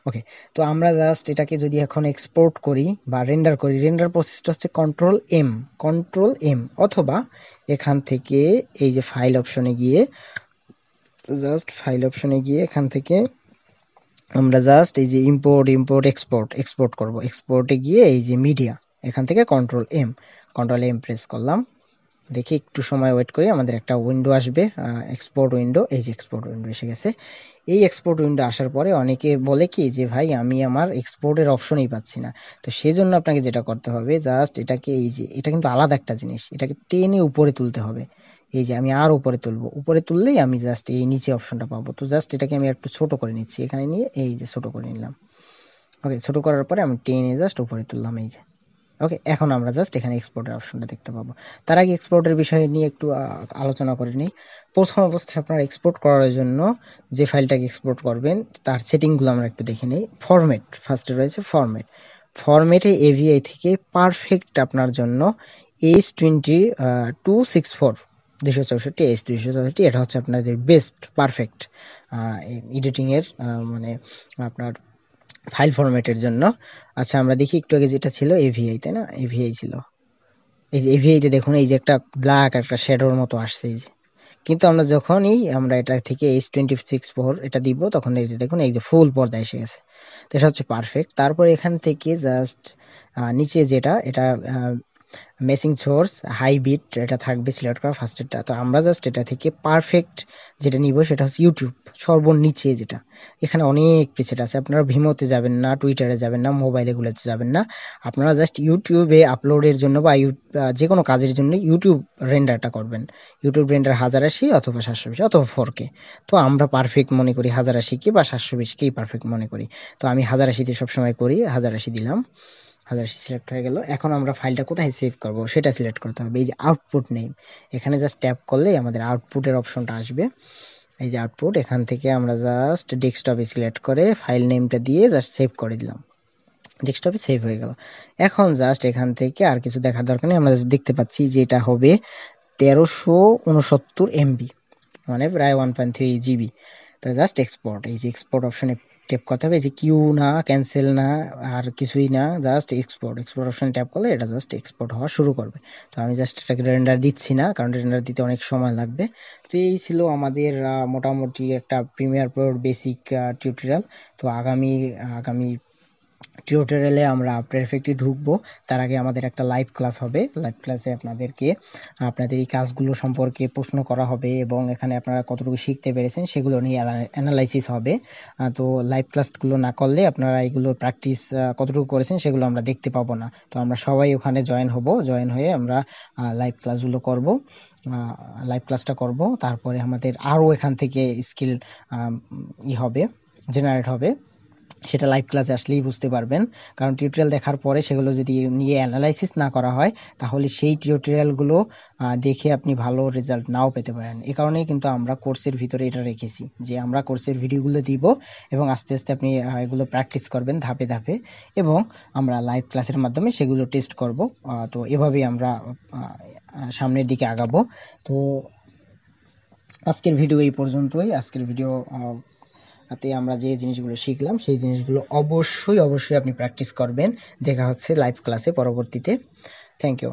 ওকে তো আমরা জাস্ট এটাকে যদি এখন এক্সপোর্ট করি বা রেন্ডার করি রেন্ডার প্রসেসটা হচ্ছে কন্ট্রোল এম কন্ট্রোল এম অথবা এখান থেকে এই যে ফাইল অপশনে গিয়ে জাস্ট ফাইল অপশনে গিয়ে এখান থেকে আমরা জাস্ট এই যে ইম্পোর্ট ইম্পোর্ট এক্সপোর্ট এক্সপোর্ট করব এক্সপোর্টে গিয়ে এই যে মিডিয়া এখান থেকে control M control M press করলাম দেখি একটু সময় ওয়েট করি আমাদের একটা উইন্ডো আসবে এক্সপোর্ট উইন্ডো এই যে এক্সপোর্ট উইন্ডো এসে গেছে এই এক্সপোর্ট উইন্ডো আসার পরে অনেকে বলে কি যে ভাই আমি আমার এক্সপোর্টের অপশনই পাচ্ছি না তো সেই জন্য আপনাকে যেটা করতে হবে জাস্ট এটাকে এই যে এটা কিন্তু আলাদা একটা জিনিস এটাকে টেনে উপরে তুলতে হবে এই যে আমি আর উপরে তুলবো উপরে তুললেই আমি জাস্ট এই নিচে অপশনটা পাবো তো জাস্ট এটাকে আমি একটু ছোট করে নিচ্ছি এখানে নিয়ে এই যে ছোট করে নিলাম ওকে ছোট করার পরে আমি টেনে জাস্ট উপরে তুললাম এই যে ওকে এখন আমরা জাস্ট এখানে এক্সপোর্টের অপশনটা দেখতে পাবো তার আগে এক্সপোর্টের বিষয় নিয়ে একটু আলোচনা করে নিই প্রথম অবস্থায় আপনার এক্সপোর্ট করার জন্য যে ফাইলটাকে এক্সপোর্ট করবেন তার সেটিংগুলো আমরা একটু দেখে নিই ফরম্যাট ফার্স্টে রয়েছে ফরম্যাট ফরম্যাটে এভিআই থেকে পারফেক্ট আপনার জন্য H twenty two six four দুশো চৌষট্টি এইচ দুশো চৌষট্টি এটা হচ্ছে আপনাদের বেস্ট পারফেক্ট এডিটিংয়ের মানে আপনার ফাইল ফরম্যাটের জন্য আচ্ছা আমরা দেখি একটু আগে যেটা ছিল এভিআই তাই না এভিআই ছিল এই যে এভিআইতে দেখুন এই যে একটা ব্ল্যাক একটা শ্যাডোর মতো আসছে এই যে কিন্তু আমরা যখনই আমরা এটা থেকে এইচ টোয়েন্টি সিক্স ফোর এটা দিব তখন এটা দেখুন এই যে ফুল পর্দা এসে গেছে তো এটা হচ্ছে পারফেক্ট তারপর এখান থেকে জাস্ট নিচে যেটা এটা মেসিং সোর্স হাইবিট এটা থাকবে সিলেক্ট করা ফার্স্ট এটা তো আমরা জাস্ট এটা থেকে পারফেক্ট যেটা নিব সেটা হচ্ছে ইউটিউব সর্বনিচে যেটা এখানে অনেক প্রিসেট আছে আপনারা ভিমোতে যাবেন না টুইটারে যাবেন না মোবাইলে গুলোতে যাবেন না আপনারা জাস্ট ইউটিউবে আপলোডের জন্য বা যে কোনো কাজের জন্য ইউটিউব রেন্ডারটা করবেন ইউটিউব রেন্ডার হাজার আশি অথবা সাতশো বিশ অথবা ফোরকে তো আমরা পারফেক্ট মনে করি হাজার আশিকে বা সাতশো বিশকেই পারফেক্ট মনে করি তো আমি হাজার আশিতে সবসময় করি হাজার আশি দিলাম ফাদারশি সিলেক্ট হয়ে গেল এখন আমরা ফাইলটা কোথায় সেভ করব সেটা সিলেক্ট করতে হবে এই যে আউটপুট নেম এখানে জাস্ট ট্যাপ করলে আমাদের আউটপুটের অপশনটা আসবে এই যে আউটপুট এখান থেকে আমরা জাস্ট ডেস্কটপে সিলেক্ট করে ফাইল নেমটা দিয়ে জাস্ট সেভ করে দিলাম ডেস্কটপে সেভ হয়ে গেল এখন জাস্ট এখান থেকে আর কিছু দেখার দরকার নেই আমরা দেখতে পাচ্ছি যে এটা হবে তেরোশো উনসত্তর এমবি মানে প্রায় ওয়ান পয়েন্ট থ্রি জিবি তো জাস্ট এক্সপোর্ট এই যে এক্সপোর্ট অপশনে ট্যাপ করতে হবে যে কিউ না ক্যান্সেল না আর কিছুই না just export export option tap করলে এটা জাস্ট এক্সপোর্ট হওয়া শুরু করবে তো আমি জাস্ট এটাকে রেন্ডার দিচ্ছি না কারণ রেন্ডার দিতে অনেক সময় লাগবে তো এই ছিল আমাদের মোটামুটি একটা প্রিমিয়ার প্রোর বেসিক টিউটোরিয়াল তো আগামী আগামী টিউটোরিয়ালে আমরা আফটার এফেক্টে ঢুকবো তার আগে আমাদের একটা লাইভ ক্লাস হবে লাইভ ক্লাসে আপনাদেরকে আপনাদের এই কাজগুলো সম্পর্কে প্রশ্ন করা হবে এবং এখানে আপনারা কতটুকু শিখতে পেরেছেন সেগুলো নিয়ে অ্যানালাইসিস হবে তো লাইভ ক্লাসগুলো না করলে আপনারা এগুলো প্র্যাকটিস কতটুকু করেছেন সেগুলো আমরা দেখতে পাবো না তো আমরা সবাই ওখানে জয়েন হব জয়েন হয়ে আমরা লাইভ ক্লাসগুলো করব লাইভ ক্লাসটা করব তারপরে আমাদের আরও এখান থেকে স্কিল ই হবে জেনারেট হবে সেটা লাইভ ক্লাসে আসলেই বুঝতে পারবেন কারণ টিউটোরিয়াল দেখার পরে সেগুলো যদি নিয়ে অ্যানালাইসিস না করা হয় তাহলে সেই টিউটোরিয়ালগুলো দেখে আপনি ভালো রেজাল্ট নাও পেতে পারেন এ কারণেই কিন্তু আমরা কোর্সের ভিতরে এটা রেখেছি যে আমরা কোর্সের ভিডিওগুলো দিব এবং আস্তে আস্তে আপনি এগুলো প্র্যাকটিস করবেন ধাপে ধাপে এবং আমরা লাইভ ক্লাসের মাধ্যমে সেগুলো টেস্ট করব তো এভাবেই আমরা সামনের দিকে আগাবো তো আজকের ভিডিও এই পর্যন্তই আজকের ভিডিও তাতে আমরা যে জিনিসগুলো শিখলাম সেই জিনিসগুলো অবশ্যই অবশ্যই আপনি প্র্যাকটিস করবেন দেখা হচ্ছে লাইভ ক্লাসে পরবর্তীতে থ্যাংক ইউ